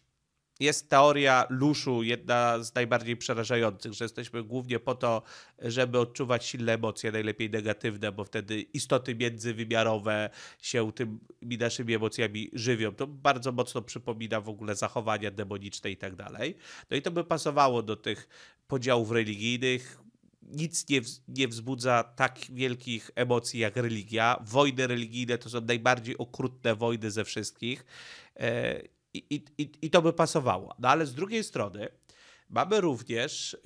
Jest teoria luszu, jedna z najbardziej przerażających, że jesteśmy głównie po to, żeby odczuwać silne emocje, najlepiej negatywne, bo wtedy istoty międzywymiarowe się tymi naszymi emocjami żywią. To bardzo mocno przypomina w ogóle zachowania demoniczne i tak dalej. No i to by pasowało do tych podziałów religijnych, nic nie, nie wzbudza tak wielkich emocji jak religia. Wojny religijne to są najbardziej okrutne wojny ze wszystkich e, i, i, i, i to by pasowało. No ale z drugiej strony mamy również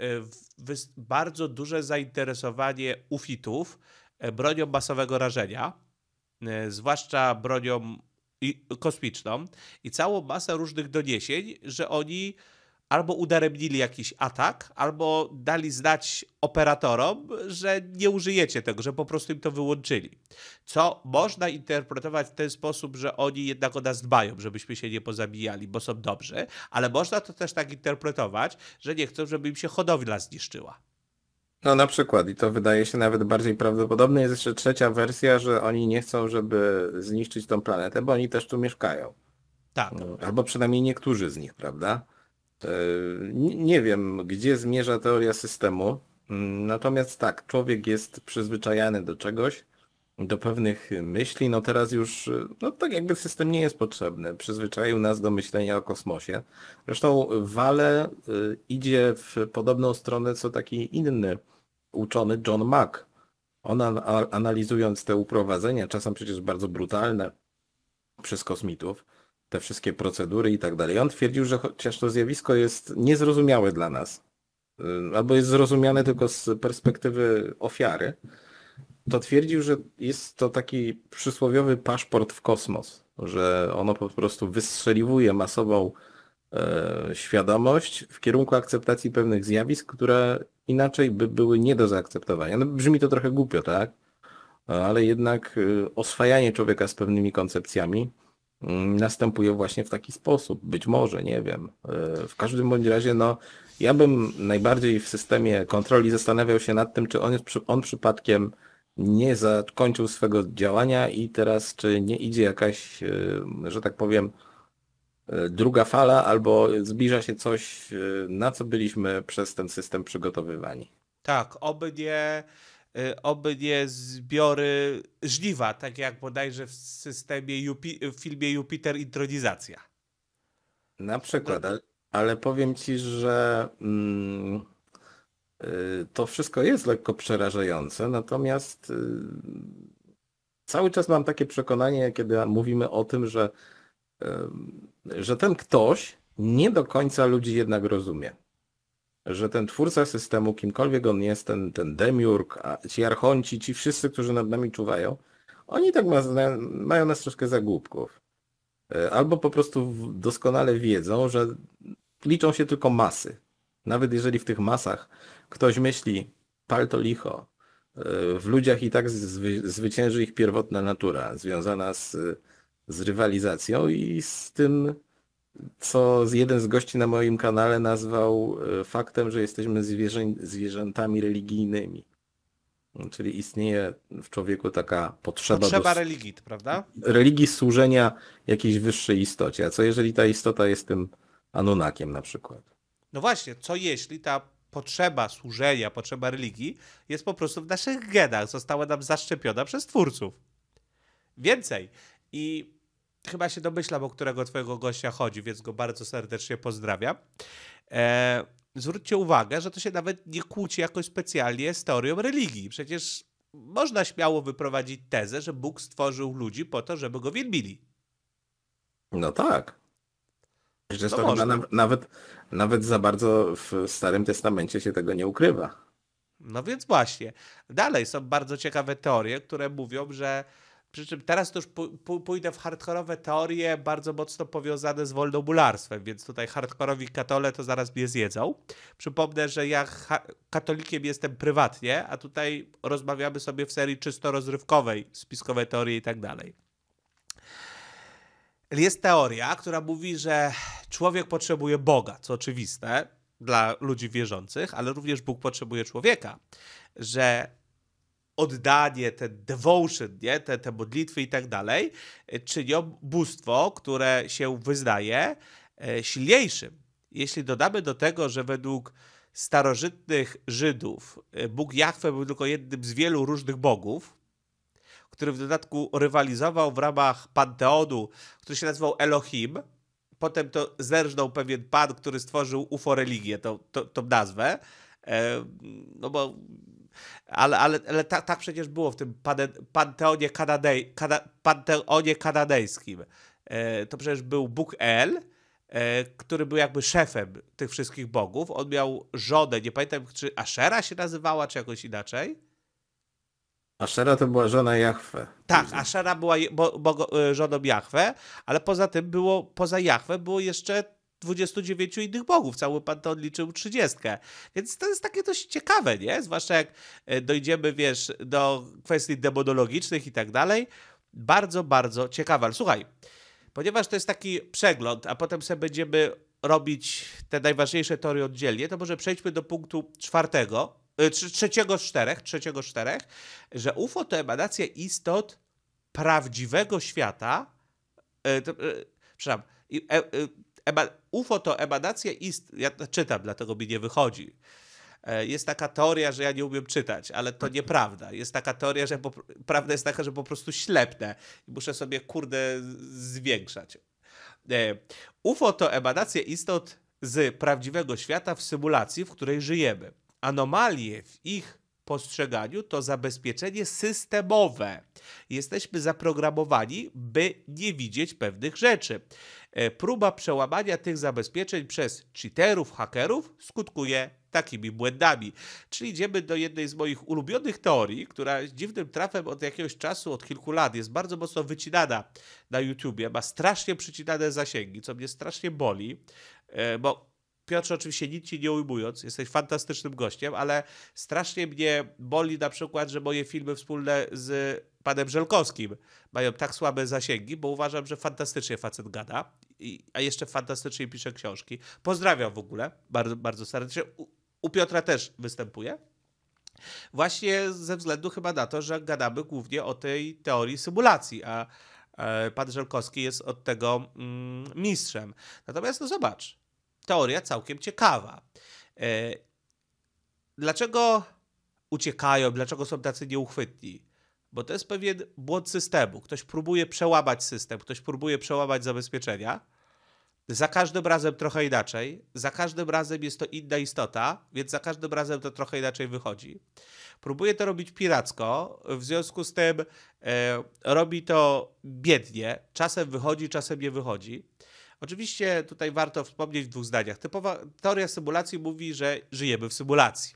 e, bardzo duże zainteresowanie ufitów e, bronią masowego rażenia, zwłaszcza bronią kosmiczną i całą masę różnych doniesień, że oni albo udaremnili jakiś atak, albo dali znać operatorom, że nie użyjecie tego, że po prostu im to wyłączyli. Co można interpretować w ten sposób, że oni jednak o nas dbają, żebyśmy się nie pozabijali, bo są dobrzy, ale można to też tak interpretować, że nie chcą, żeby im się hodowla zniszczyła. No na przykład i to wydaje się nawet bardziej prawdopodobne. Jest jeszcze trzecia wersja, że oni nie chcą, żeby zniszczyć tą planetę, bo oni też tu mieszkają. Tak. Albo przynajmniej niektórzy z nich, prawda? E, nie wiem, gdzie zmierza teoria systemu, mm, natomiast tak, człowiek jest przyzwyczajany do czegoś, do pewnych myśli, no teraz już, e, no tak jakby system nie jest potrzebny. Przyzwyczaił nas do myślenia o kosmosie. Zresztą Wale e, idzie w podobną stronę, co taki inny uczony John Mack. On analizując te uprowadzenia, czasem przecież bardzo brutalne przez kosmitów, te wszystkie procedury i tak dalej. On twierdził, że chociaż to zjawisko jest niezrozumiałe dla nas, y, albo jest zrozumiane tylko z perspektywy ofiary, to twierdził, że jest to taki przysłowiowy paszport w kosmos, że ono po prostu wystrzeliwuje masową e, świadomość w kierunku akceptacji pewnych zjawisk, które inaczej by były nie do zaakceptowania. No, brzmi to trochę głupio, tak? Ale jednak y, oswajanie człowieka z pewnymi koncepcjami Mm, następuje właśnie w taki sposób. Być może, nie wiem. E, w każdym bądź razie, no, ja bym najbardziej w systemie kontroli zastanawiał się nad tym, czy on, jest, on przypadkiem nie zakończył swego działania i teraz czy nie idzie jakaś, e, że tak powiem, e, druga fala albo zbliża się coś, na co byliśmy przez ten system przygotowywani. Tak, obydwie. nie Y, obydwie zbiory żniwa, tak jak bodajże w systemie Jupi w filmie Jupiter Intronizacja. Na przykład, ale, ale powiem ci, że mm, y, to wszystko jest lekko przerażające, natomiast y, cały czas mam takie przekonanie, kiedy mówimy o tym, że, y, że ten ktoś nie do końca ludzi jednak rozumie że ten twórca systemu, kimkolwiek on jest, ten, ten demiurg, ci archonci, ci wszyscy, którzy nad nami czuwają, oni tak ma, mają nas troszkę za głupków. E, albo po prostu doskonale wiedzą, że liczą się tylko masy. Nawet jeżeli w tych masach ktoś myśli pal to licho, e, w ludziach i tak zwy, zwycięży ich pierwotna natura związana z, z rywalizacją i z tym co jeden z gości na moim kanale nazwał e, faktem, że jesteśmy zwierzę, zwierzętami religijnymi. No, czyli istnieje w człowieku taka potrzeba. Potrzeba do... religii, prawda? Religii służenia jakiejś wyższej istocie. A co jeżeli ta istota jest tym Anunakiem na przykład? No właśnie, co jeśli ta potrzeba służenia, potrzeba religii jest po prostu w naszych genach, została nam zaszczepiona przez twórców. Więcej. I chyba się domyślam, o którego twojego gościa chodzi, więc go bardzo serdecznie pozdrawiam. E, zwróćcie uwagę, że to się nawet nie kłóci jakoś specjalnie z teorią religii. Przecież można śmiało wyprowadzić tezę, że Bóg stworzył ludzi po to, żeby go wielbili. No tak. Zresztą no to to na, nawet, nawet za bardzo w Starym Testamencie się tego nie ukrywa. No więc właśnie. Dalej są bardzo ciekawe teorie, które mówią, że przy czym teraz to już pójdę w hardkorowe teorie bardzo mocno powiązane z wolnobularstwem, więc tutaj hardkorowi katole to zaraz mnie zjedzą. Przypomnę, że ja katolikiem jestem prywatnie, a tutaj rozmawiamy sobie w serii czysto rozrywkowej, spiskowe teorie i tak dalej. Jest teoria, która mówi, że człowiek potrzebuje Boga, co oczywiste dla ludzi wierzących, ale również Bóg potrzebuje człowieka, że oddanie, ten devotion, nie? Te, te modlitwy i tak dalej, e, czynią bóstwo, które się wyznaje e, silniejszym. Jeśli dodamy do tego, że według starożytnych Żydów e, Bóg Jahwe był tylko jednym z wielu różnych bogów, który w dodatku rywalizował w ramach panteonu, który się nazywał Elohim, potem to zerżnął pewien pan, który stworzył UFO religię, tą, tą, tą nazwę, no bo ale, ale, ale tak, tak przecież było w tym panteonie, kanadej, kana, panteonie kanadyjskim. E, to przecież był Bóg El, e, który był jakby szefem tych wszystkich bogów. On miał żonę, nie pamiętam, czy Ashera się nazywała, czy jakoś inaczej. Ashera to była żona Jachwę. Tak, Ashera była bo, bo, e, żoną Jachwę, ale poza tym było, poza Jachwę było jeszcze 29 innych bogów. Cały panteon liczył 30. Więc to jest takie dość ciekawe, nie? Zwłaszcza jak e, dojdziemy, wiesz, do kwestii demonologicznych i tak dalej. Bardzo, bardzo ciekawe. Ale słuchaj, ponieważ to jest taki przegląd, a potem sobie będziemy robić te najważniejsze teorie oddzielnie, to może przejdźmy do punktu czwartego, e, trzeciego z czterech, trzeciego z czterech, że UFO to emanacja istot prawdziwego świata, e, to, przepraszam, Eba, UFO to ebadacja ist... Ja czytam, dlatego mi nie wychodzi. E, jest taka teoria, że ja nie umiem czytać, ale to nieprawda. Jest taka teoria, że po... prawda jest taka, że po prostu ślepnę i muszę sobie, kurde, zwiększać. E, UFO to emanacje istot z prawdziwego świata w symulacji, w której żyjemy. Anomalie w ich postrzeganiu to zabezpieczenie systemowe. Jesteśmy zaprogramowani, by nie widzieć pewnych rzeczy. E, próba przełamania tych zabezpieczeń przez cheaterów, hakerów skutkuje takimi błędami. Czyli idziemy do jednej z moich ulubionych teorii, która dziwnym trafem od jakiegoś czasu, od kilku lat jest bardzo mocno wycinana na YouTubie, ma strasznie przycinane zasięgi, co mnie strasznie boli, e, bo Piotr, oczywiście nic ci nie ujmując, jesteś fantastycznym gościem, ale strasznie mnie boli na przykład, że moje filmy wspólne z panem Żelkowskim mają tak słabe zasięgi, bo uważam, że fantastycznie facet gada, i, a jeszcze fantastycznie pisze książki. Pozdrawiam w ogóle bardzo, bardzo serdecznie. U, u Piotra też występuje. Właśnie ze względu chyba na to, że gadamy głównie o tej teorii symulacji, a e, pan Żelkowski jest od tego mm, mistrzem. Natomiast no zobacz, teoria całkiem ciekawa. E, dlaczego uciekają, dlaczego są tacy nieuchwytni? bo to jest pewien błąd systemu. Ktoś próbuje przełamać system, ktoś próbuje przełamać zabezpieczenia. Za każdym razem trochę inaczej, za każdym razem jest to inna istota, więc za każdym razem to trochę inaczej wychodzi. Próbuje to robić piracko, w związku z tym e, robi to biednie, czasem wychodzi, czasem nie wychodzi. Oczywiście tutaj warto wspomnieć w dwóch zdaniach. Typowa teoria symulacji mówi, że żyjemy w symulacji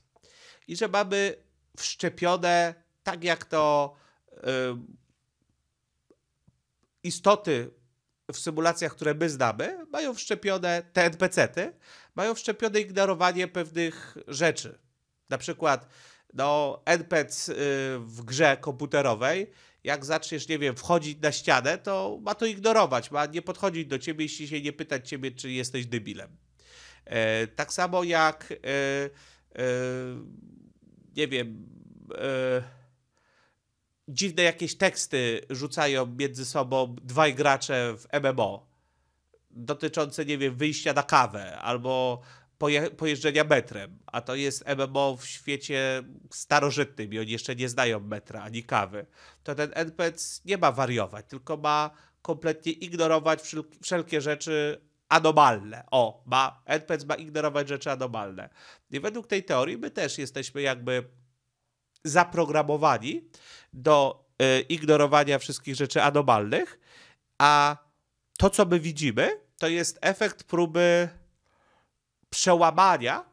i że mamy wszczepione, tak jak to Y, istoty w symulacjach, które my znamy, mają wszczepione, te NPC-ty, mają wszczepione ignorowanie pewnych rzeczy. Na przykład, no, NPC y, w grze komputerowej, jak zaczniesz, nie wiem, wchodzić na ścianę, to ma to ignorować, ma nie podchodzić do ciebie, jeśli się nie pytać ciebie, czy jesteś dybilem. E, tak samo jak, e, e, nie wiem, dziwne jakieś teksty rzucają między sobą dwaj gracze w MMO dotyczące, nie wiem, wyjścia na kawę albo poje pojeżdżenia metrem, a to jest MMO w świecie starożytnym i oni jeszcze nie znają metra ani kawy, to ten NPC nie ma wariować, tylko ma kompletnie ignorować wszelkie rzeczy anomalne. O, ma, NPC ma ignorować rzeczy anomalne. I według tej teorii my też jesteśmy jakby zaprogramowani do e, ignorowania wszystkich rzeczy anomalnych, a to, co my widzimy, to jest efekt próby przełamania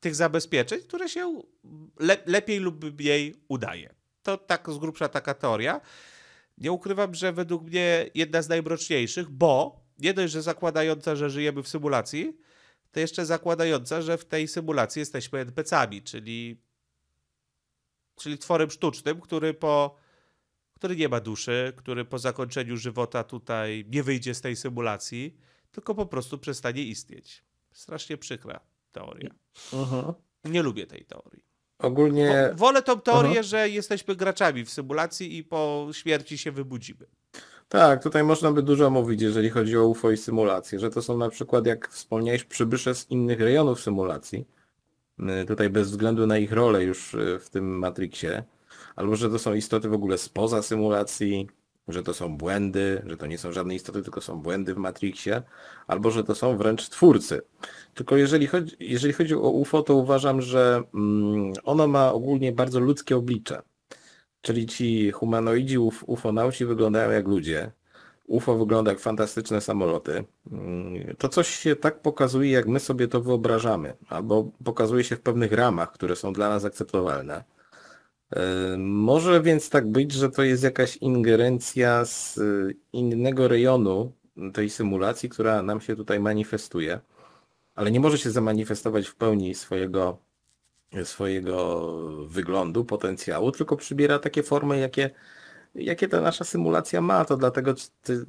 tych zabezpieczeń, które się le lepiej lub mniej udaje. To tak z grubsza taka teoria. Nie ukrywam, że według mnie jedna z najmroczniejszych, bo nie dość, że zakładająca, że żyjemy w symulacji, to jeszcze zakładająca, że w tej symulacji jesteśmy NPC-ami, czyli czyli tworem sztucznym, który po który nie ma duszy, który po zakończeniu żywota tutaj nie wyjdzie z tej symulacji, tylko po prostu przestanie istnieć. Strasznie przykra teoria. Mhm. Nie lubię tej teorii. Ogólnie. W- wolę tą teorię, mhm. że jesteśmy graczami w symulacji i po śmierci się wybudzimy. Tak, tutaj można by dużo mówić, jeżeli chodzi o UFO i symulacje, że to są na przykład, jak wspomniałeś, przybysze z innych rejonów symulacji, Y, tutaj bez względu na ich rolę już y, w tym Matrixie, albo że to są istoty w ogóle spoza symulacji, że to są błędy, że to nie są żadne istoty, tylko są błędy w Matrixie, albo że to są wręcz twórcy. Tylko jeżeli chodzi, jeżeli chodzi o UFO, to uważam, że mm, ono ma ogólnie bardzo ludzkie oblicze. Czyli ci humanoidzi UFO ufonauci wyglądają jak ludzie, UFO wygląda jak fantastyczne samoloty. Mm, to coś się tak pokazuje, jak my sobie to wyobrażamy, albo pokazuje się w pewnych ramach, które są dla nas akceptowalne. E, może więc tak być, że to jest jakaś ingerencja z e, innego rejonu tej symulacji, która nam się tutaj manifestuje, ale nie może się zamanifestować w pełni swojego, swojego wyglądu, potencjału, tylko przybiera takie formy, jakie jakie ta nasza symulacja ma, to dlatego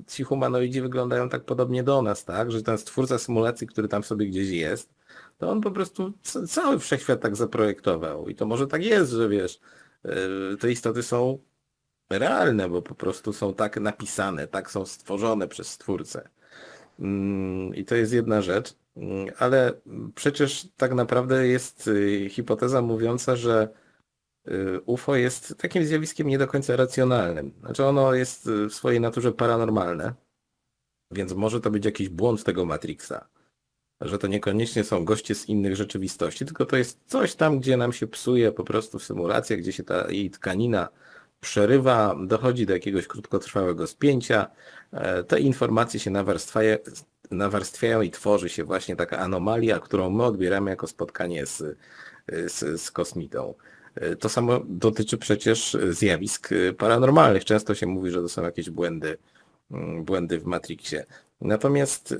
ci humanoidzi wyglądają tak podobnie do nas, tak? Że ten stwórca symulacji, który tam sobie gdzieś jest, to on po prostu cały wszechświat tak zaprojektował. I to może tak jest, że wiesz, y, te istoty są realne, bo po prostu są tak napisane, tak są stworzone przez stwórcę. Mm, I to jest jedna rzecz, mm, ale przecież tak naprawdę jest y, hipoteza mówiąca, że Y, UFO jest takim zjawiskiem nie do końca racjonalnym. Znaczy ono jest y, w swojej naturze paranormalne, więc może to być jakiś błąd tego Matrixa. Że to niekoniecznie są goście z innych rzeczywistości, tylko to jest coś tam, gdzie nam się psuje po prostu w symulacjach, gdzie się ta jej tkanina przerywa, dochodzi do jakiegoś krótkotrwałego spięcia, e, te informacje się nawarstwiają, nawarstwiają i tworzy się właśnie taka anomalia, którą my odbieramy jako spotkanie z, y, z, z kosmitą. E, to samo dotyczy przecież e, zjawisk e, paranormalnych. Często się mówi, że to są jakieś błędy, mm, błędy w Matrixie. Natomiast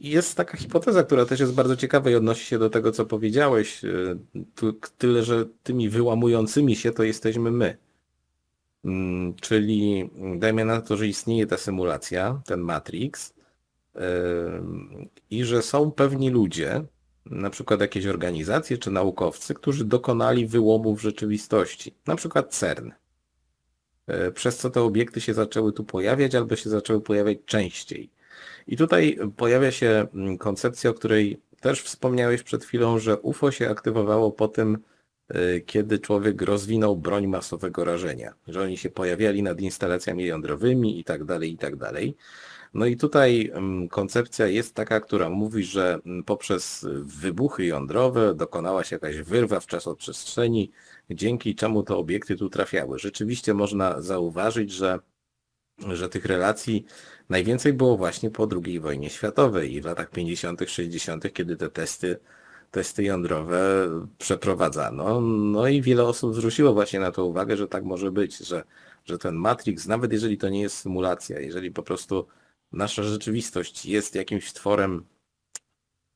jest taka hipoteza, która też jest bardzo ciekawa i odnosi się do tego, co powiedziałeś. Tyle, że tymi wyłamującymi się to jesteśmy my. Mm, czyli mm, dajmy na to, że istnieje ta symulacja, ten Matrix i że są pewni ludzie, na przykład jakieś organizacje czy naukowcy, którzy dokonali wyłomu w rzeczywistości, na przykład CERN, e, przez co te obiekty się zaczęły tu pojawiać albo się zaczęły pojawiać częściej. I tutaj pojawia się mm, koncepcja, o której też wspomniałeś przed chwilą, że UFO się aktywowało po tym, e, kiedy człowiek rozwinął broń masowego rażenia, że oni się pojawiali nad instalacjami jądrowymi i tak dalej, i tak dalej. No i tutaj mm, koncepcja jest taka, która mówi, że mm, poprzez wybuchy jądrowe dokonała się jakaś wyrwa w czasoprzestrzeni, dzięki czemu te obiekty tu trafiały. Rzeczywiście można zauważyć, że że tych relacji najwięcej było właśnie po II wojnie światowej i w latach 50., 60., kiedy te testy, testy jądrowe przeprowadzano. No i wiele osób zwróciło właśnie na to uwagę, że tak może być, że, że ten Matrix, nawet jeżeli to nie jest symulacja, jeżeli po prostu nasza rzeczywistość jest jakimś tworem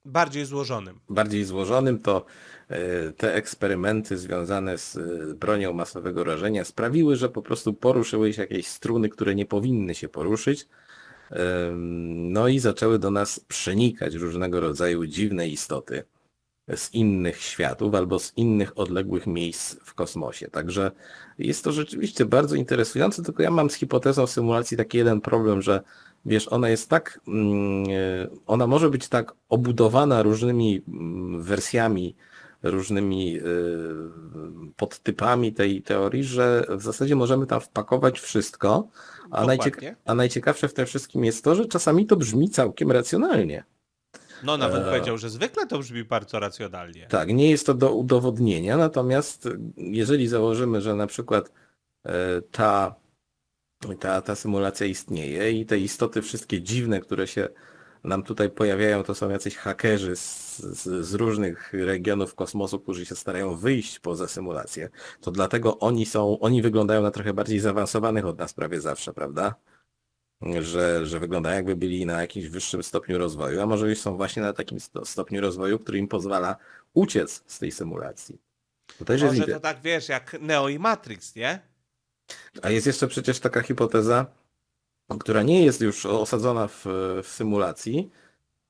bardziej złożonym. Bardziej złożonym, to e, te eksperymenty związane z e, bronią masowego rażenia sprawiły, że po prostu poruszyły się jakieś struny, które nie powinny się poruszyć. No i zaczęły do nas przenikać różnego rodzaju dziwne istoty z innych światów albo z innych odległych miejsc w kosmosie. Także jest to rzeczywiście bardzo interesujące, tylko ja mam z hipotezą symulacji taki jeden problem, że Wiesz, ona jest tak, mm, e, ona może być tak obudowana różnymi mm, wersjami, różnymi e, podtypami tej teorii, że w zasadzie możemy tam wpakować wszystko, a, najcieka- a najciekawsze w tym wszystkim jest to, że czasami to brzmi całkiem racjonalnie. No nawet e, powiedział, że zwykle to brzmi bardzo racjonalnie. Tak, nie jest to do udowodnienia, natomiast jeżeli założymy, że na przykład ta ta, ta symulacja istnieje i te istoty wszystkie dziwne, które się nam tutaj pojawiają, to są jacyś hakerzy z, z, z, różnych regionów kosmosu, którzy się starają wyjść poza symulację. To dlatego oni są, oni wyglądają na trochę bardziej zaawansowanych od nas prawie zawsze, prawda? Że, że wyglądają jakby byli na jakimś wyższym stopniu rozwoju, a może już są właśnie na takim stopniu rozwoju, który im pozwala uciec z tej symulacji. To też może jest... to tak wiesz, jak Neo i Matrix, nie? A jest jeszcze przecież taka hipoteza, która nie jest już osadzona w, w symulacji,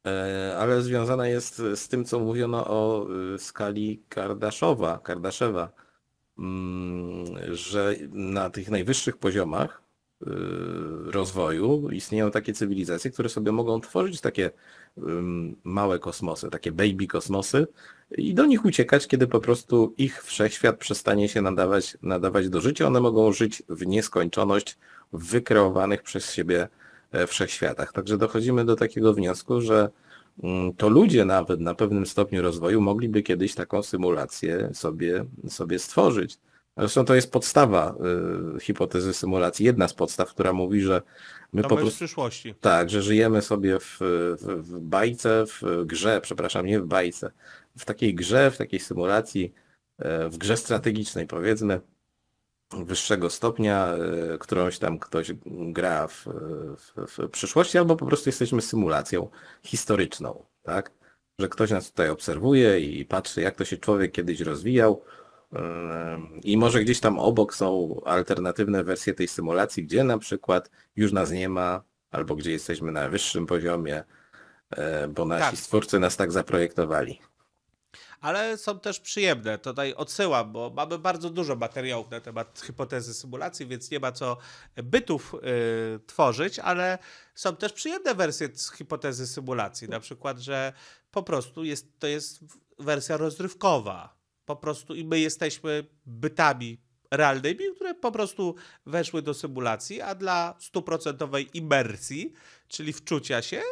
e, ale związana jest z tym, co mówiono o e, skali Kardaszowa, Kardaszewa, mm, że na tych najwyższych poziomach e, rozwoju istnieją takie cywilizacje, które sobie mogą tworzyć takie małe kosmosy, takie baby kosmosy i do nich uciekać, kiedy po prostu ich wszechświat przestanie się nadawać, nadawać do życia. One mogą żyć w nieskończoność w wykreowanych przez siebie e, wszechświatach. Także dochodzimy do takiego wniosku, że mm, to ludzie nawet na pewnym stopniu rozwoju mogliby kiedyś taką symulację sobie, sobie stworzyć. Zresztą to jest podstawa y, hipotezy symulacji, jedna z podstaw, która mówi, że my po prostu... przyszłości. Tak, że żyjemy sobie w, w, w, bajce, w grze, przepraszam, nie w bajce, w takiej grze, w takiej symulacji, y, w grze strategicznej powiedzmy, wyższego stopnia, y, którąś tam ktoś gra w, w przyszłości, albo po prostu jesteśmy symulacją historyczną, tak? Że ktoś nas tutaj obserwuje i patrzy, jak to się człowiek kiedyś rozwijał, i może gdzieś tam obok są alternatywne wersje tej symulacji, gdzie na przykład już nas nie ma, albo gdzie jesteśmy na wyższym poziomie, e, bo nasi tak. stwórcy nas tak zaprojektowali. Ale są też przyjemne. Tutaj odsyłam, bo mamy bardzo dużo materiałów na temat hipotezy symulacji, więc nie ma co bytów y, tworzyć, ale są też przyjemne wersje z hipotezy symulacji. Na przykład, że po prostu jest, to jest wersja rozrywkowa po prostu i my jesteśmy bytami realnymi, które po prostu weszły do symulacji, a dla stuprocentowej imersji czyli wczucia się,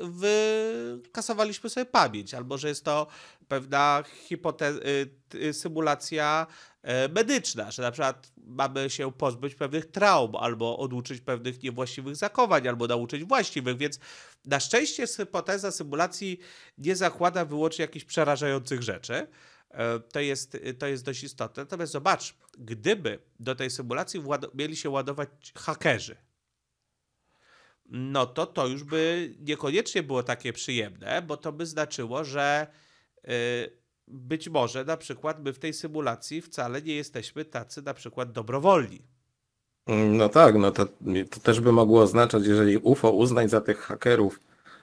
wykasowaliśmy sobie pamięć, albo że jest to pewna hipote y, y, symulacja e, medyczna, że na przykład mamy się pozbyć pewnych traum, albo oduczyć pewnych niewłaściwych zachowań, albo nauczyć właściwych, więc na szczęście hipoteza symulacji nie zakłada wyłącznie jakichś przerażających rzeczy. E, to jest, to jest dość istotne. Natomiast zobacz, gdyby do tej symulacji mieli się ładować hakerzy, no to to już by niekoniecznie było takie przyjemne, bo to by znaczyło, że y, być może na przykład my w tej symulacji wcale nie jesteśmy tacy na przykład dobrowolni. Mm, no tak, no to, to też by mogło oznaczać, jeżeli UFO uznać za tych hakerów,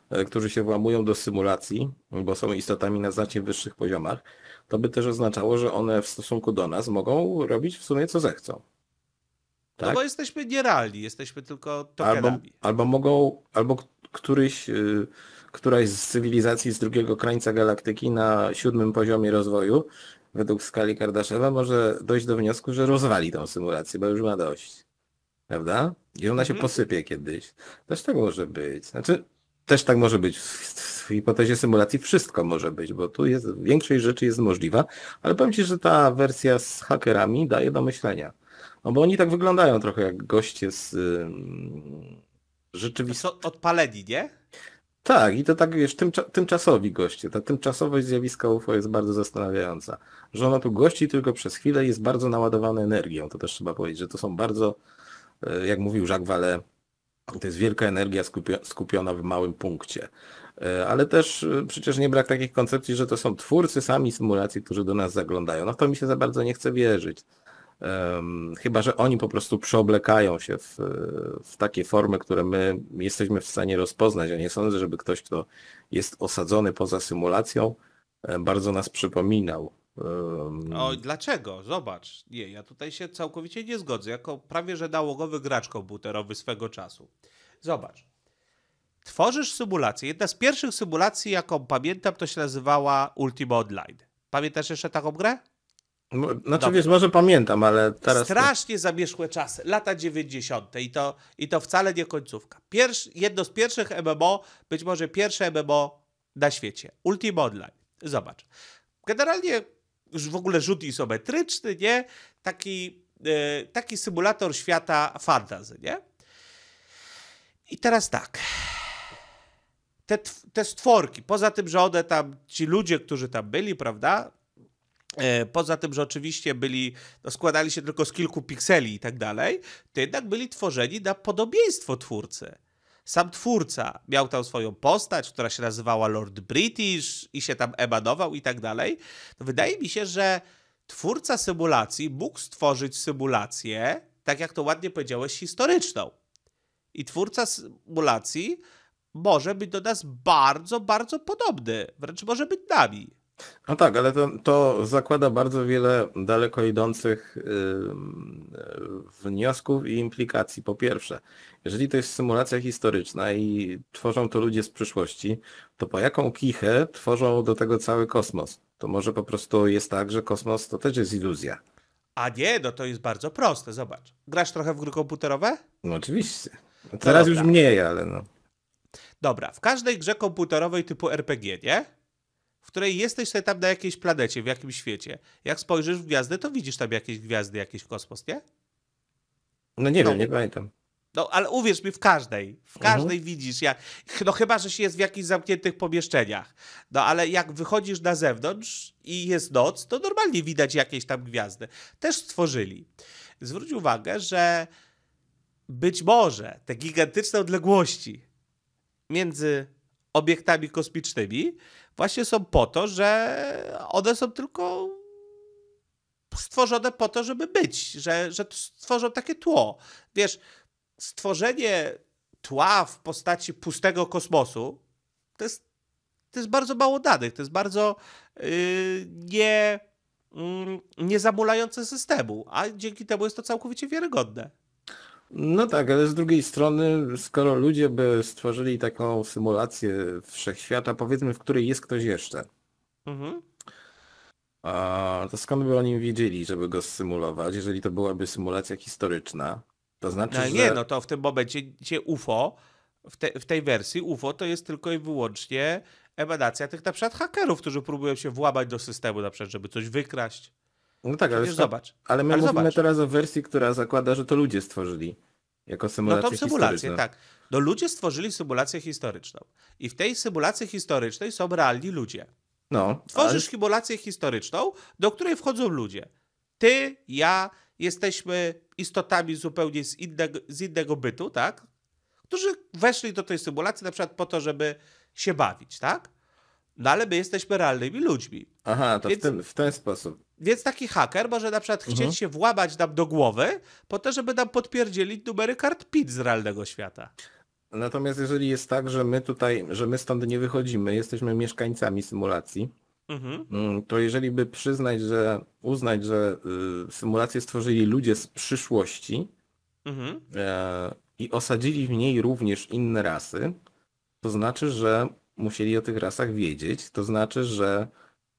e, którzy się włamują do symulacji, bo są istotami na znacznie wyższych poziomach, to by też oznaczało, że one w stosunku do nas mogą robić w sumie co zechcą. No tak? No bo jesteśmy nierealni, jesteśmy tylko tokenami. Albo, albo mogą, albo któryś, yy, któraś z cywilizacji z drugiego krańca galaktyki na siódmym poziomie rozwoju według skali Kardaszewa może dojść do wniosku, że rozwali tą symulację, bo już ma dość. Prawda? I ona się mhm. posypie kiedyś. Też tak może być. Znaczy, też tak może być. W hipotezie symulacji wszystko może być, bo tu jest, większość rzeczy jest możliwa, ale powiem Ci, że ta wersja z hakerami daje do myślenia. No bo oni tak wyglądają trochę jak goście z yy, rzeczywistości. odpaleni, nie? Tak, i to tak, wiesz, tymcza tymczasowi goście. Ta tymczasowość zjawiska UFO jest bardzo zastanawiająca. Że ona tu gości tylko przez chwilę jest bardzo naładowana energią. To też trzeba powiedzieć, że to są bardzo, e, jak mówił Jacques Vallée, to jest wielka energia skupiona w małym punkcie. E, ale też e, przecież nie brak takich koncepcji, że to są twórcy sami symulacji, którzy do nas zaglądają. No w to mi się za bardzo nie chce wierzyć chyba, że oni po prostu przeoblekają się w, w takie formy, które my jesteśmy w stanie rozpoznać. Ja nie sądzę, żeby ktoś, kto jest osadzony poza symulacją, e, bardzo nas przypominał. No i dlaczego? Zobacz. Nie, ja tutaj się całkowicie nie zgodzę. Jako prawie że nałogowy gracz komputerowy swego czasu. Zobacz. Tworzysz symulację. Jedna z pierwszych symulacji, jaką pamiętam, to się nazywała Ultima Online. Pamiętasz jeszcze taką grę? Znaczy, Dobrze. wiesz, może pamiętam, ale teraz... Strasznie to... zamierzchłe czasy, lata 90. I to, i to wcale nie końcówka. pierwsz jedno z pierwszych MMO, być może pierwsze MMO na świecie. Ultima Online. Zobacz. Generalnie już w ogóle rzut isometryczny, nie? Taki, yy, taki symulator świata fantazy, nie? I teraz tak. Te, te stworki, poza tym, że one tam, ci ludzie, którzy tam byli, prawda, E, poza tym, że oczywiście byli, no składali się tylko z kilku pikseli i tak dalej, to jednak byli tworzeni na podobieństwo twórcy. Sam twórca miał tam swoją postać, która się nazywała Lord British i się tam emanował i tak dalej. wydaje mi się, że twórca symulacji mógł stworzyć symulację, tak jak to ładnie powiedziałeś, historyczną. I twórca symulacji może być do nas bardzo, bardzo podobny, wręcz może być nami. No tak, ale to, to zakłada bardzo wiele daleko idących wniosków i implikacji. Po pierwsze, jeżeli to jest symulacja historyczna i tworzą to ludzie z przyszłości, to po jaką kichę tworzą do tego cały kosmos? To może po prostu jest tak, że kosmos to też jest iluzja. A nie, no to jest bardzo proste, zobacz. Grasz trochę w gry komputerowe? No oczywiście. No Teraz no już mniej, ale no. Dobra, w każdej grze komputerowej typu RPG, nie? w której jesteś sobie tam na jakiejś planecie, w jakimś świecie. Jak spojrzysz w gwiazdę, to widzisz tam jakieś gwiazdy, jakiś kosmos, nie? No nie no, wiem, nie pamiętam. No, ale uwierz mi, w każdej. W mhm. każdej mhm. widzisz. Jak, no chyba, że się jest w jakichś zamkniętych pomieszczeniach. No, ale jak wychodzisz na zewnątrz i jest noc, to normalnie widać jakieś tam gwiazdy. Też stworzyli. Zwróć uwagę, że być może te gigantyczne odległości między obiektami kosmicznymi właśnie są po to, że one są tylko stworzone po to, żeby być, że, że stworzą takie tło. Wiesz, stworzenie tła w postaci pustego kosmosu to jest, to jest bardzo mało danych, to jest bardzo yy, nie, mm, niezamulające systemu, a dzięki temu jest to całkowicie wiarygodne. No tak, ale z drugiej strony, skoro ludzie by stworzyli taką symulację wszechświata, powiedzmy, w której jest ktoś jeszcze, mhm. a, to skąd by o nim wiedzieli, żeby go symulować, jeżeli to byłaby symulacja historyczna? To znaczy, no, nie, że... no to w tym momencie gdzie UFO, w, te, w tej wersji UFO to jest tylko i wyłącznie emanacja tych na przykład hakerów, którzy próbują się włamać do systemu na przykład, żeby coś wykraść. No tak, ale, zobacz. ale my ale mówimy zobacz. teraz o wersji, która zakłada, że to ludzie stworzyli jako symulację No to symulację, tak. No ludzie stworzyli symulację historyczną i w tej symulacji historycznej są realni ludzie. No, Tworzysz ale... symulację historyczną, do której wchodzą ludzie. Ty, ja, jesteśmy istotami zupełnie z innego, z innego bytu, tak? Którzy weszli do tej symulacji na przykład po to, żeby się bawić, tak? No ale my jesteśmy realnymi ludźmi. Aha, to więc, w, ten, w ten sposób. Więc taki haker może na przykład mhm. chcieć się włamać nam do głowy po to, żeby nam podpierdzielić numery kart PIN z realnego świata. Natomiast jeżeli jest tak, że my tutaj, że my stąd nie wychodzimy, jesteśmy mieszkańcami symulacji, mhm. Mm, to jeżeli by przyznać, że uznać, że y, symulację stworzyli ludzie z przyszłości mhm. y, i osadzili w niej również inne rasy, to znaczy, że musieli o tych rasach wiedzieć. To znaczy, że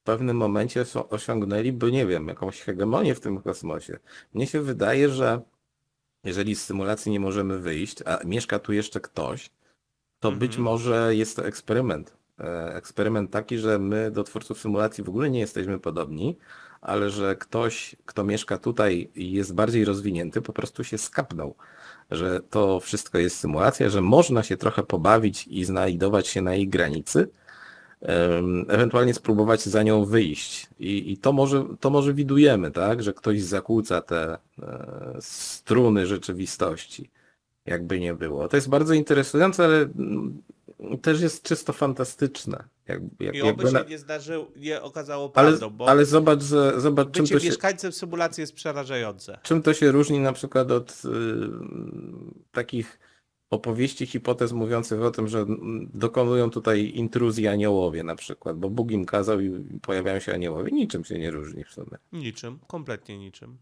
w pewnym momencie osiągnęliby, nie wiem, jakąś hegemonię w tym kosmosie. Mnie się wydaje, że jeżeli z symulacji nie możemy wyjść, a mieszka tu jeszcze ktoś, to mhm. być może jest to eksperyment. E, eksperyment taki, że my do twórców symulacji w ogóle nie jesteśmy podobni, ale że ktoś, kto mieszka tutaj i jest bardziej rozwinięty, po prostu się skapnął że to wszystko jest symulacja, że można się trochę pobawić i znajdować się na jej granicy, ewentualnie spróbować za nią wyjść. I, i to, może, to może widujemy, tak, że ktoś zakłóca te e, struny rzeczywistości, jakby nie było. To jest bardzo interesujące, ale mm, też jest czysto fantastyczne. Jakby, I oby jakby... się nie zdarzyło, nie okazało prawdą, ale, bo ale zobacz, zobacz czym to się... mieszkańcem symulacji jest przerażające. Czym to się różni na przykład od y, takich opowieści, hipotez mówiących o tym, że dokonują tutaj intruzji aniołowie na przykład, bo Bóg im kazał i pojawiają się aniołowie. Niczym się nie różni w sumie. Niczym, kompletnie niczym.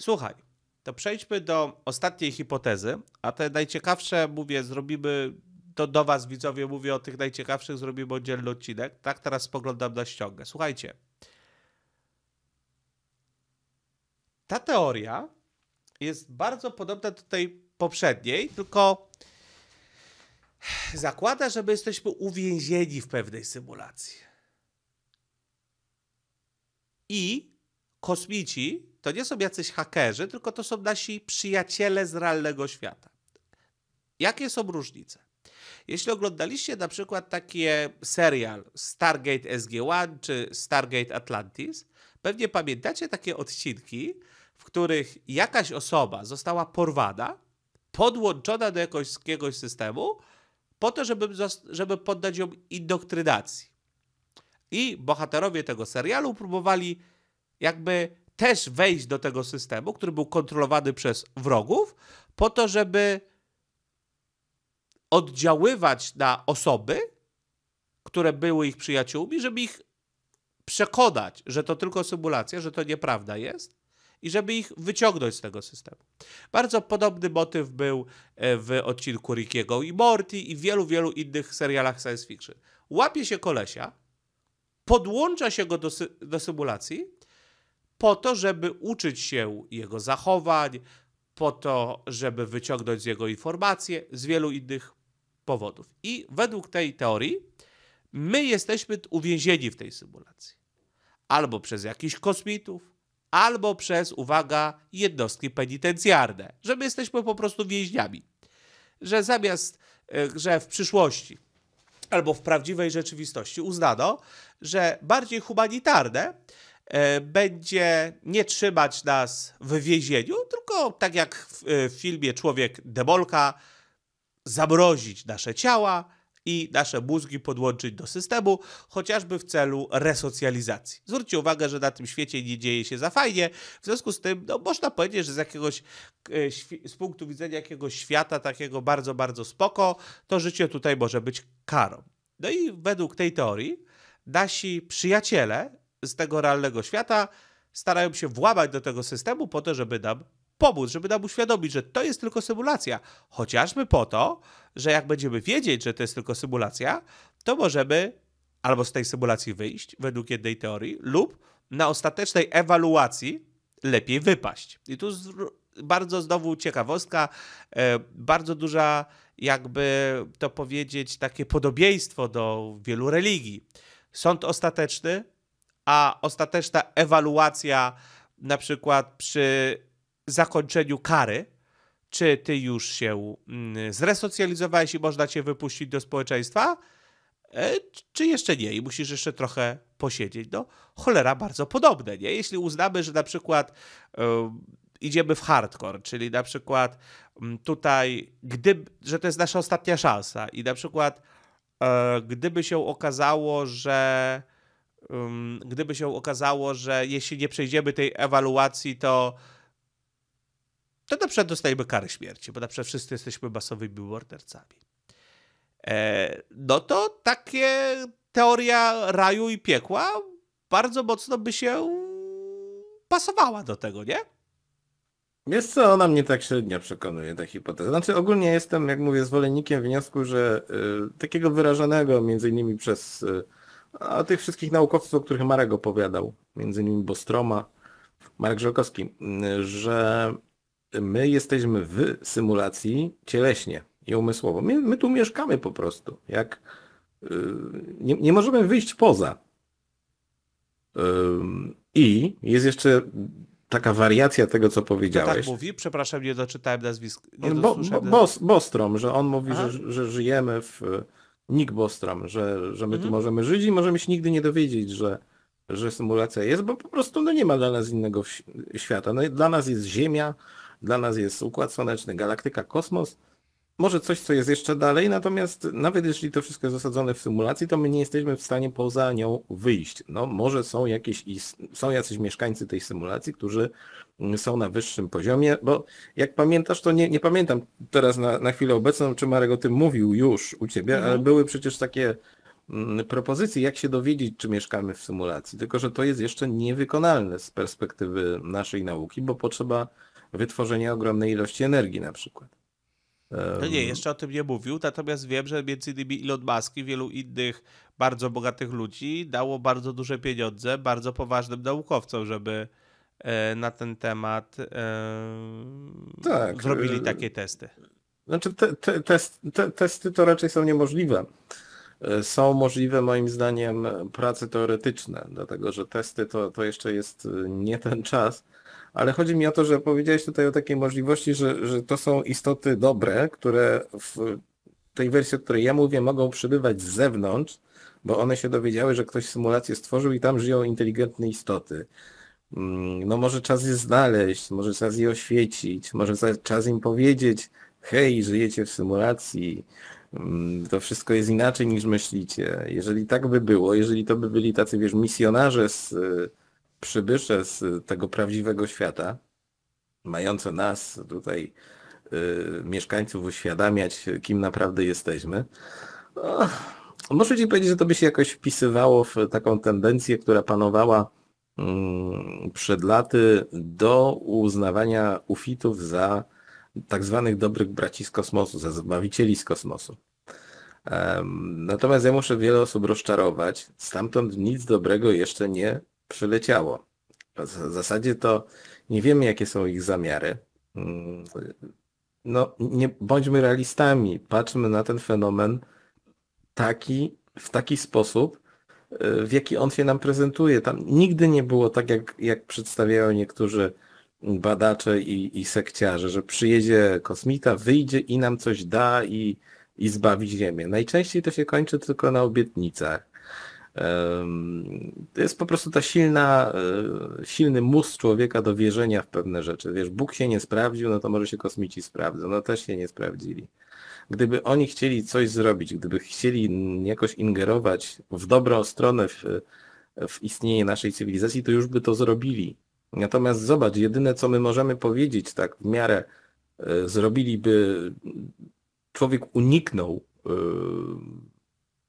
Słuchaj, to przejdźmy do ostatniej hipotezy, a te najciekawsze, mówię, zrobimy to do was widzowie mówię o tych najciekawszych, zrobimy oddzielny odcinek. Tak teraz spoglądam na ściągę. Słuchajcie. Ta teoria jest bardzo podobna do tej poprzedniej, tylko zakłada, że my jesteśmy uwięzieni w pewnej symulacji. I kosmici to nie są jacyś hakerzy, tylko to są nasi przyjaciele z realnego świata. Jakie są różnice? Jeśli oglądaliście na przykład taki serial Stargate SG-1 czy Stargate Atlantis, pewnie pamiętacie takie odcinki, w których jakaś osoba została porwana, podłączona do jakiegoś systemu, po to, żeby, żeby poddać ją indoktrynacji. I bohaterowie tego serialu próbowali jakby też wejść do tego systemu, który był kontrolowany przez wrogów, po to, żeby oddziaływać na osoby, które były ich przyjaciółmi, żeby ich przekonać, że to tylko symulacja, że to nieprawda jest i żeby ich wyciągnąć z tego systemu. Bardzo podobny motyw był e, w odcinku Rickiego i Morty i w wielu, wielu innych serialach science fiction. Łapie się kolesia, podłącza się go do, sy do symulacji po to, żeby uczyć się jego zachowań, po to, żeby wyciągnąć z jego informacje, z wielu innych powodów. I według tej teorii my jesteśmy uwięzieni w tej symulacji. Albo przez jakichś kosmitów, albo przez, uwaga, jednostki penitencjarne, że my jesteśmy po prostu więźniami. Że zamiast, e, że w przyszłości albo w prawdziwej rzeczywistości uznano, że bardziej humanitarne e, będzie nie trzymać nas w więzieniu, tylko tak jak w e, filmie Człowiek Demolka, zamrozić nasze ciała i nasze mózgi podłączyć do systemu, chociażby w celu resocjalizacji. Zwróćcie uwagę, że na tym świecie nie dzieje się za fajnie, w związku z tym no, można powiedzieć, że z jakiegoś e, z punktu widzenia jakiegoś świata takiego bardzo, bardzo spoko, to życie tutaj może być karą. No i według tej teorii nasi przyjaciele z tego realnego świata starają się włamać do tego systemu po to, żeby nam pobud, żeby nam uświadomić, że to jest tylko symulacja. Chociażby po to, że jak będziemy wiedzieć, że to jest tylko symulacja, to możemy albo z tej symulacji wyjść według jednej teorii, lub na ostatecznej ewaluacji lepiej wypaść. I tu bardzo znowu ciekawostka, e, bardzo duża, jakby to powiedzieć, takie podobieństwo do wielu religii. Sąd ostateczny, a ostateczna ewaluacja, na przykład przy zakończeniu kary, czy ty już się mm, zresocjalizowałeś i można cię wypuścić do społeczeństwa, e, czy jeszcze nie i musisz jeszcze trochę posiedzieć. No, cholera, bardzo podobne, nie? Jeśli uznamy, że na przykład yy, idziemy w hardcore, czyli na przykład mm, tutaj, gdy, że to jest nasza ostatnia szansa i na przykład yy, gdyby się okazało, że yy, gdyby się okazało, że jeśli nie przejdziemy tej ewaluacji, to to na przykład dostajemy kary śmierci, bo na przykład wszyscy jesteśmy masowymi mordercami. E, no to takie teoria raju i piekła bardzo mocno by się pasowała do tego, nie? Wiesz co, ona mnie tak średnio przekonuje, ta hipoteza. Znaczy ogólnie jestem, jak mówię, zwolennikiem wniosku, że y, takiego wyrażonego między innymi przez y, a tych wszystkich naukowców, o których Marek opowiadał, między innymi Bostroma, Marek Żelkowski, że my jesteśmy w symulacji cieleśnie i umysłowo. My, my tu mieszkamy po prostu. Jak, y, nie, nie możemy wyjść poza. I jest jeszcze taka wariacja tego, co powiedziałeś. Kto tak mówi? Przepraszam, nie doczytałem nazwisk. Nie no, bo, bo, Bos, Bostrom, że on mówi, że, że, żyjemy w... Nick Bostrom, że, że my mhm. tu możemy żyć i możemy się nigdy nie dowiedzieć, że, że symulacja jest, bo po prostu no, nie ma dla nas innego świata. No, dla nas jest Ziemia, dla nas jest Układ Słoneczny, galaktyka, kosmos, może coś, co jest jeszcze dalej, natomiast nawet jeśli to wszystko jest osadzone w symulacji, to my nie jesteśmy w stanie poza nią wyjść. No, może są jakieś, są jacyś mieszkańcy tej symulacji, którzy mm, są na wyższym poziomie, bo jak pamiętasz, to nie, nie pamiętam teraz na, na chwilę obecną, czy Marek o tym mówił już u Ciebie, mhm. ale były przecież takie mm, propozycji, jak się dowiedzieć, czy mieszkamy w symulacji. Tylko, że to jest jeszcze niewykonalne z perspektywy naszej nauki, bo potrzeba wytworzenia ogromnej ilości energii na przykład. No nie, jeszcze o tym nie mówił, natomiast wiem, że między innymi Elon Musk i wielu innych bardzo bogatych ludzi dało bardzo duże pieniądze bardzo poważnym naukowcom, żeby e, na ten temat tak. zrobili e, takie testy. Znaczy te, te, test, te, testy to raczej są niemożliwe. E, są możliwe moim zdaniem prace teoretyczne, dlatego że testy to, to jeszcze jest nie ten czas, ale chodzi mi o to, że powiedziałeś tutaj o takiej możliwości, że, że to są istoty dobre, które w tej wersji, o której ja mówię, mogą przybywać z zewnątrz, bo one się dowiedziały, że ktoś symulację stworzył i tam żyją inteligentne istoty. Mm, no może czas je znaleźć, może czas je oświecić, może czas im powiedzieć, hej, żyjecie w symulacji, mm, to wszystko jest inaczej niż myślicie. Jeżeli tak by było, jeżeli to by byli tacy, wiesz, misjonarze z przybysze z tego prawdziwego świata, mające nas tutaj, y, mieszkańców, uświadamiać, kim naprawdę jesteśmy, no, muszę Ci powiedzieć, że to by się jakoś wpisywało w taką tendencję, która panowała mm, przed laty do uznawania ufitów za tak zwanych dobrych braci z kosmosu, za zbawicieli z kosmosu. Natomiast ja muszę wiele osób rozczarować. Stamtąd nic dobrego jeszcze nie przyleciało. W zasadzie to nie wiemy, jakie są ich zamiary. Mm, no, nie bądźmy realistami, patrzmy na ten fenomen taki, w taki sposób, e, w jaki on się nam prezentuje. Tam nigdy nie było tak, jak, jak przedstawiają niektórzy badacze i, i sekciarze, że przyjedzie kosmita, wyjdzie i nam coś da i, i zbawi Ziemię. Najczęściej to się kończy tylko na obietnicach. To jest po prostu ta silna, e, silny mózg człowieka do wierzenia w pewne rzeczy. Wiesz, Bóg się nie sprawdził, no to może się kosmici sprawdzą, no też się nie sprawdzili. Gdyby oni chcieli coś zrobić, gdyby chcieli jakoś ingerować w dobrą stronę w, w istnienie naszej cywilizacji, to już by to zrobili. Natomiast zobacz, jedyne co my możemy powiedzieć tak w miarę e, zrobiliby, człowiek uniknął e,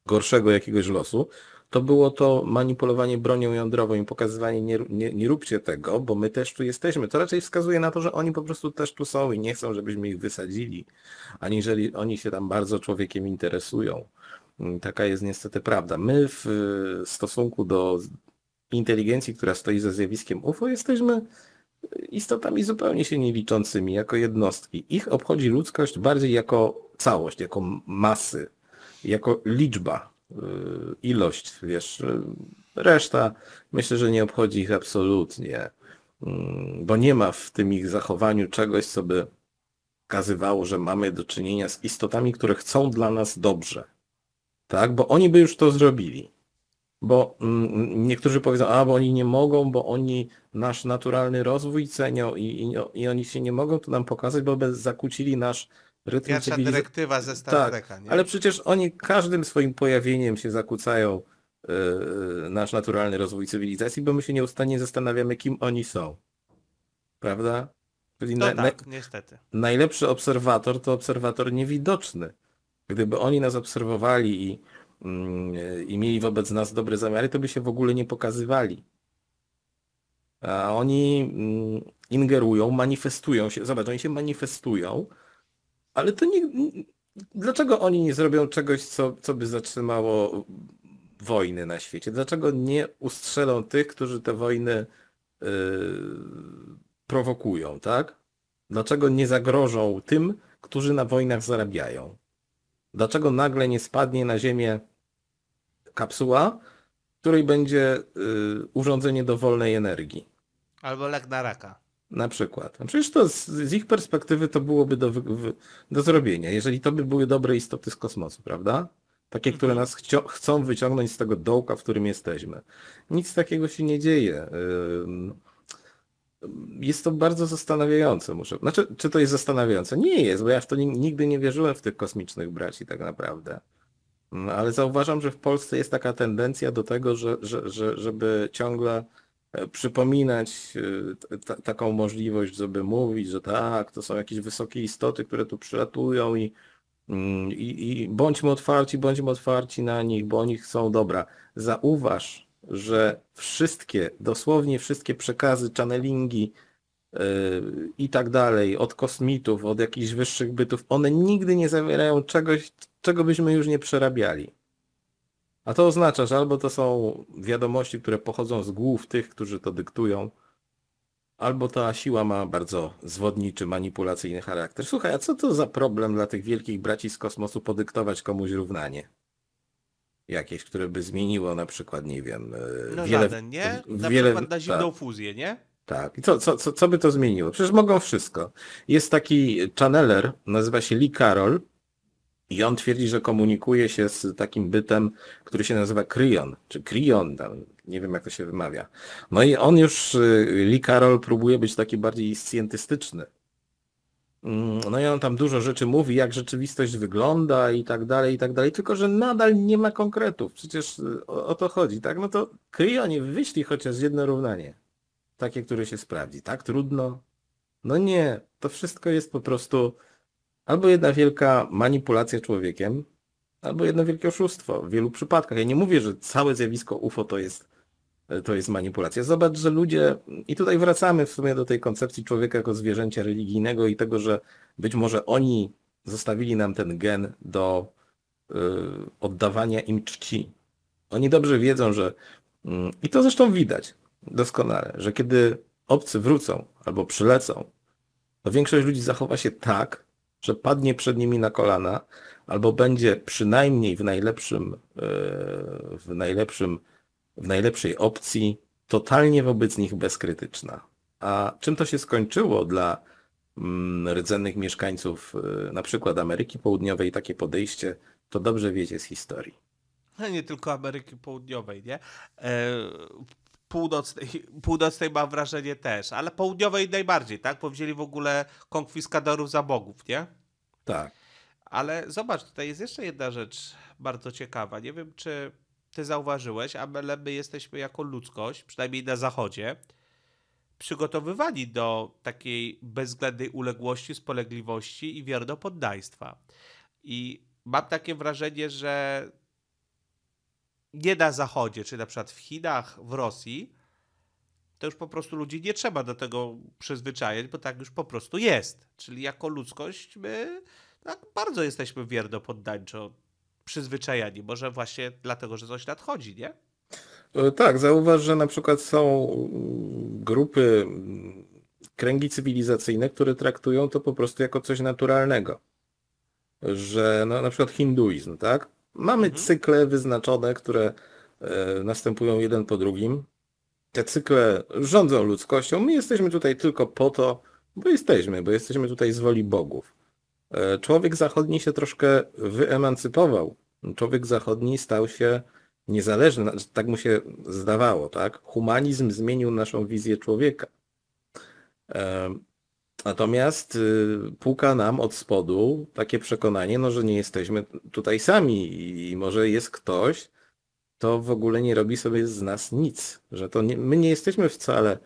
gorszego jakiegoś losu, to było to manipulowanie bronią jądrową i pokazywanie nie, nie, nie, róbcie tego, bo my też tu jesteśmy. To raczej wskazuje na to, że oni po prostu też tu są i nie chcą, żebyśmy ich wysadzili, aniżeli oni się tam bardzo człowiekiem interesują. Mm, taka jest niestety prawda. My w stosunku do inteligencji, która stoi za zjawiskiem UFO, jesteśmy istotami zupełnie się nieliczącymi jako jednostki. Ich obchodzi ludzkość bardziej jako całość, jako masy, jako liczba, Y, ilość, wiesz, reszta myślę, że nie obchodzi ich absolutnie, mm, bo nie ma w tym ich zachowaniu czegoś, co by pokazywało, że mamy do czynienia z istotami, które chcą dla nas dobrze. Tak? Bo oni by już to zrobili. Bo mm, niektórzy powiedzą, a bo oni nie mogą, bo oni nasz naturalny rozwój cenią i, i, i oni się nie mogą to nam pokazać, bo by zakłócili nasz Rytm Pierwsza cywiliz... dyrektywa ze Star tak, Treka, nie? Ale przecież oni każdym swoim pojawieniem się zakłócają yy, nasz naturalny rozwój cywilizacji, bo my się nieustannie zastanawiamy, kim oni są. Prawda? Czyli na, tak, na, niestety. Najlepszy obserwator to obserwator niewidoczny. Gdyby oni nas obserwowali i, yy, i mieli wobec nas dobre zamiary, to by się w ogóle nie pokazywali. A oni yy, ingerują, manifestują się. Zobacz, oni się manifestują ale to nie... Dlaczego oni nie zrobią czegoś, co, co by zatrzymało wojny na świecie? Dlaczego nie ustrzelą tych, którzy te wojny yy, prowokują, tak? Dlaczego nie zagrożą tym, którzy na wojnach zarabiają? Dlaczego nagle nie spadnie na ziemię kapsuła, której będzie y, urządzenie do wolnej energii? Albo lek na raka. Na przykład. No przecież to z, z ich perspektywy to byłoby do, do zrobienia, jeżeli to by były dobre istoty z kosmosu, prawda? Takie, mhm. które nas chcio, chcą wyciągnąć z tego dołka, w którym jesteśmy. Nic takiego się nie dzieje. Jest to bardzo zastanawiające, muszę. Znaczy, czy to jest zastanawiające? Nie jest, bo ja w to nigdy nie wierzyłem w tych kosmicznych braci tak naprawdę. Ale zauważam, że w Polsce jest taka tendencja do tego, że, że, że żeby ciągle E, przypominać e, taką możliwość, żeby mówić, że tak, to są jakieś wysokie istoty, które tu przylatują i, mm, i, i bądźmy otwarci, bądźmy otwarci na nich, bo oni są dobra. Zauważ, że wszystkie, dosłownie wszystkie przekazy, channelingi yy, i tak dalej, od kosmitów, od jakichś wyższych bytów, one nigdy nie zawierają czegoś, czego byśmy już nie przerabiali. A to oznacza, że albo to są wiadomości, które pochodzą z głów tych, którzy to dyktują, albo ta siła ma bardzo zwodniczy, manipulacyjny charakter. Słuchaj, a co to za problem dla tych wielkich braci z kosmosu podyktować komuś równanie? Jakieś, które by zmieniło na przykład, nie wiem... E, no wiele, żaden, nie? Na wiele, przykład na tak. zimną fuzję, nie? Tak. I co, co, co, co by to zmieniło? Przecież mogą wszystko. Jest taki channeler, nazywa się Lee Carroll, i on twierdzi, że komunikuje się z takim bytem, który się nazywa Kryon, czy Krion, nie wiem jak to się wymawia. No i on już, y, Lee Carroll próbuje być taki bardziej scjentystyczny. Mm, no i on tam dużo rzeczy mówi, jak rzeczywistość wygląda i tak dalej, i tak dalej, tylko że nadal nie ma konkretów. Przecież y, o, o to chodzi, tak? No to Kryonie, wyślij chociaż jedno równanie. Takie, które się sprawdzi, tak? Trudno. No nie, to wszystko jest po prostu albo jedna wielka manipulacja człowiekiem, albo jedno wielkie oszustwo w wielu przypadkach. Ja nie mówię, że całe zjawisko UFO to jest, to jest manipulacja. Zobacz, że ludzie, i tutaj wracamy w sumie do tej koncepcji człowieka jako zwierzęcia religijnego i tego, że być może oni zostawili nam ten gen do y, oddawania im czci. Oni dobrze wiedzą, że mm, i to zresztą widać doskonale, że kiedy obcy wrócą albo przylecą, to większość ludzi zachowa się tak, że padnie przed nimi na kolana, albo będzie przynajmniej w najlepszym, e, w najlepszym, w najlepszej opcji totalnie wobec nich bezkrytyczna. A czym to się skończyło dla mm, rdzennych mieszkańców e, na przykład Ameryki Południowej takie podejście, to dobrze wiecie z historii. No nie tylko Ameryki Południowej, nie? E, północnej, mam wrażenie też, ale południowej najbardziej, tak? Bo wzięli w ogóle konkwiskadorów za bogów, nie? Tak. Ale zobacz, tutaj jest jeszcze jedna rzecz bardzo ciekawa. Nie wiem, czy ty zauważyłeś, ale my jesteśmy jako ludzkość, przynajmniej na zachodzie, przygotowywani do takiej bezwzględnej uległości, spolegliwości i poddaństwa. I mam takie wrażenie, że nie na Zachodzie, czy na przykład w Chinach, w Rosji, to już po prostu ludzi nie trzeba do tego przyzwyczajać, bo tak już po prostu jest. Czyli jako ludzkość my tak bardzo jesteśmy wierno-poddańczo przyzwyczajani. Może właśnie dlatego, że coś nadchodzi, nie? E, tak, zauważ, że na przykład są mm, grupy, mm, kręgi cywilizacyjne, które traktują to po prostu jako coś naturalnego. Że no, na przykład hinduizm, tak? Mamy mhm. cykle wyznaczone, które e, następują jeden po drugim. Te cykle rządzą ludzkością. My jesteśmy tutaj tylko po to, bo jesteśmy, bo jesteśmy tutaj z woli bogów. E, człowiek zachodni się troszkę wyemancypował. Człowiek zachodni stał się niezależny, znaczy, tak mu się zdawało, tak? Humanizm zmienił naszą wizję człowieka. E, Natomiast y, puka nam od spodu takie przekonanie, no, że nie jesteśmy tutaj sami i może jest ktoś, to w ogóle nie robi sobie z nas nic, że to nie, my nie jesteśmy wcale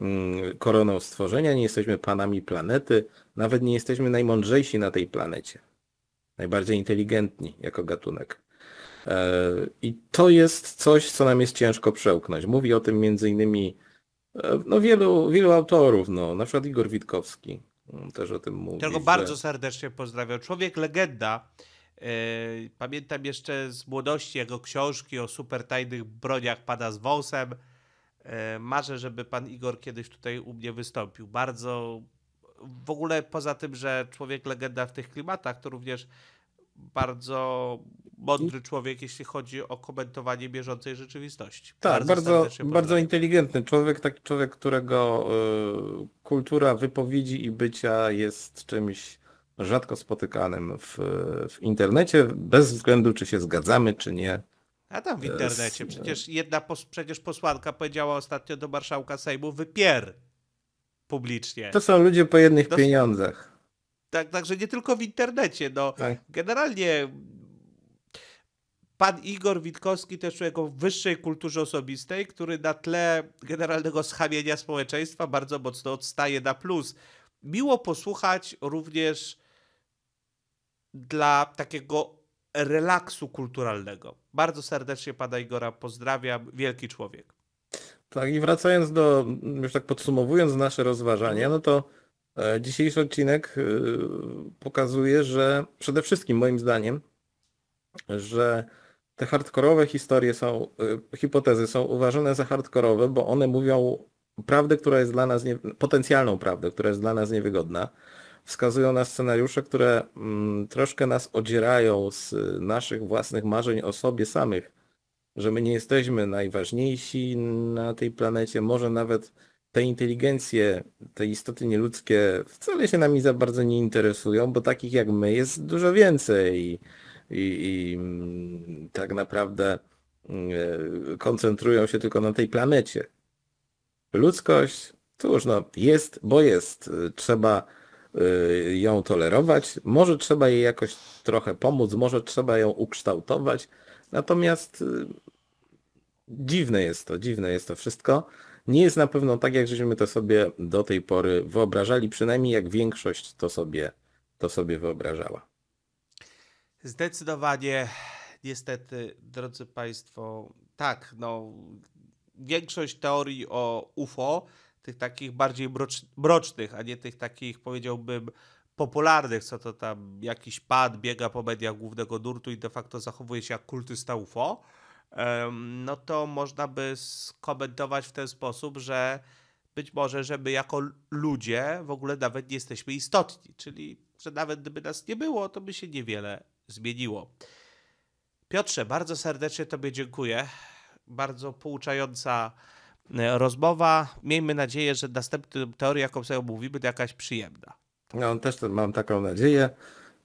mm, koroną stworzenia, nie jesteśmy panami planety, nawet nie jesteśmy najmądrzejsi na tej planecie, najbardziej inteligentni jako gatunek. E, I to jest coś, co nam jest ciężko przełknąć. Mówi o tym między innymi no wielu, wielu autorów, no, na przykład Igor Witkowski mm, też o tym mówi. Tego bardzo serdecznie pozdrawiam. Człowiek legenda. E, pamiętam jeszcze z młodości jego książki o super tajnych broniach pana z wąsem. E, marzę, żeby pan Igor kiedyś tutaj u mnie wystąpił. Bardzo w ogóle poza tym, że człowiek legenda w tych klimatach, to również bardzo mądry człowiek, jeśli chodzi o komentowanie bieżącej rzeczywistości. Tak, bardzo, bardzo, bardzo inteligentny człowiek, taki człowiek, którego y, kultura wypowiedzi i bycia jest czymś rzadko spotykanym w, w internecie, bez względu czy się zgadzamy, czy nie. A tam w y, internecie. Przecież jedna pos, przecież posłanka powiedziała ostatnio do marszałka Sejmu wypier publicznie. To są ludzie po jednych pieniądzach. Tak, także nie tylko w internecie. No, tak. Generalnie Pan Igor Witkowski też człowiek o wyższej kulturze osobistej, który na tle generalnego schamienia społeczeństwa bardzo mocno odstaje na plus. Miło posłuchać również dla takiego relaksu kulturalnego. Bardzo serdecznie pana Igora pozdrawiam, wielki człowiek. Tak i wracając do, już tak podsumowując nasze rozważania, no to e, dzisiejszy odcinek e, pokazuje, że przede wszystkim moim zdaniem, że te hardkorowe historie są, y, hipotezy są uważane za hardkorowe, bo one mówią prawdę, która jest dla nas, nie, potencjalną prawdę, która jest dla nas niewygodna. Wskazują na scenariusze, które mm, troszkę nas odzierają z y, naszych własnych marzeń o sobie samych, że my nie jesteśmy najważniejsi na tej planecie, może nawet te inteligencje, te istoty nieludzkie wcale się nami za bardzo nie interesują, bo takich jak my jest dużo więcej i, i mm, tak naprawdę mm, e, koncentrują się tylko na tej planecie. Ludzkość, cóż no, jest, bo jest. Trzeba e, ją tolerować, może trzeba jej jakoś trochę pomóc, może trzeba ją ukształtować, natomiast e, dziwne jest to, dziwne jest to wszystko. Nie jest na pewno tak, jak żeśmy to sobie do tej pory wyobrażali, przynajmniej jak większość to sobie, to sobie wyobrażała. Zdecydowanie, niestety, drodzy Państwo, tak, no, większość teorii o UFO, tych takich bardziej brocz, brocznych, a nie tych takich, powiedziałbym, popularnych, co to tam jakiś pad biega po mediach głównego nurtu i de facto zachowuje się jak kultysta UFO, no to można by skomentować w ten sposób, że być może, że my jako ludzie w ogóle nawet nie jesteśmy istotni, czyli że nawet gdyby nas nie było, to by się niewiele zmieniło. Piotrze, bardzo serdecznie Tobie dziękuję. Bardzo pouczająca e, rozmowa. Miejmy nadzieję, że następna teoria, jaką sobie omówimy, to jakaś przyjemna. No, też mam taką nadzieję.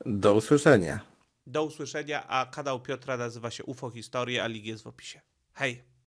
Do usłyszenia. Do usłyszenia, a kanał Piotra nazywa się UFO Historie, a link jest w opisie. Hej!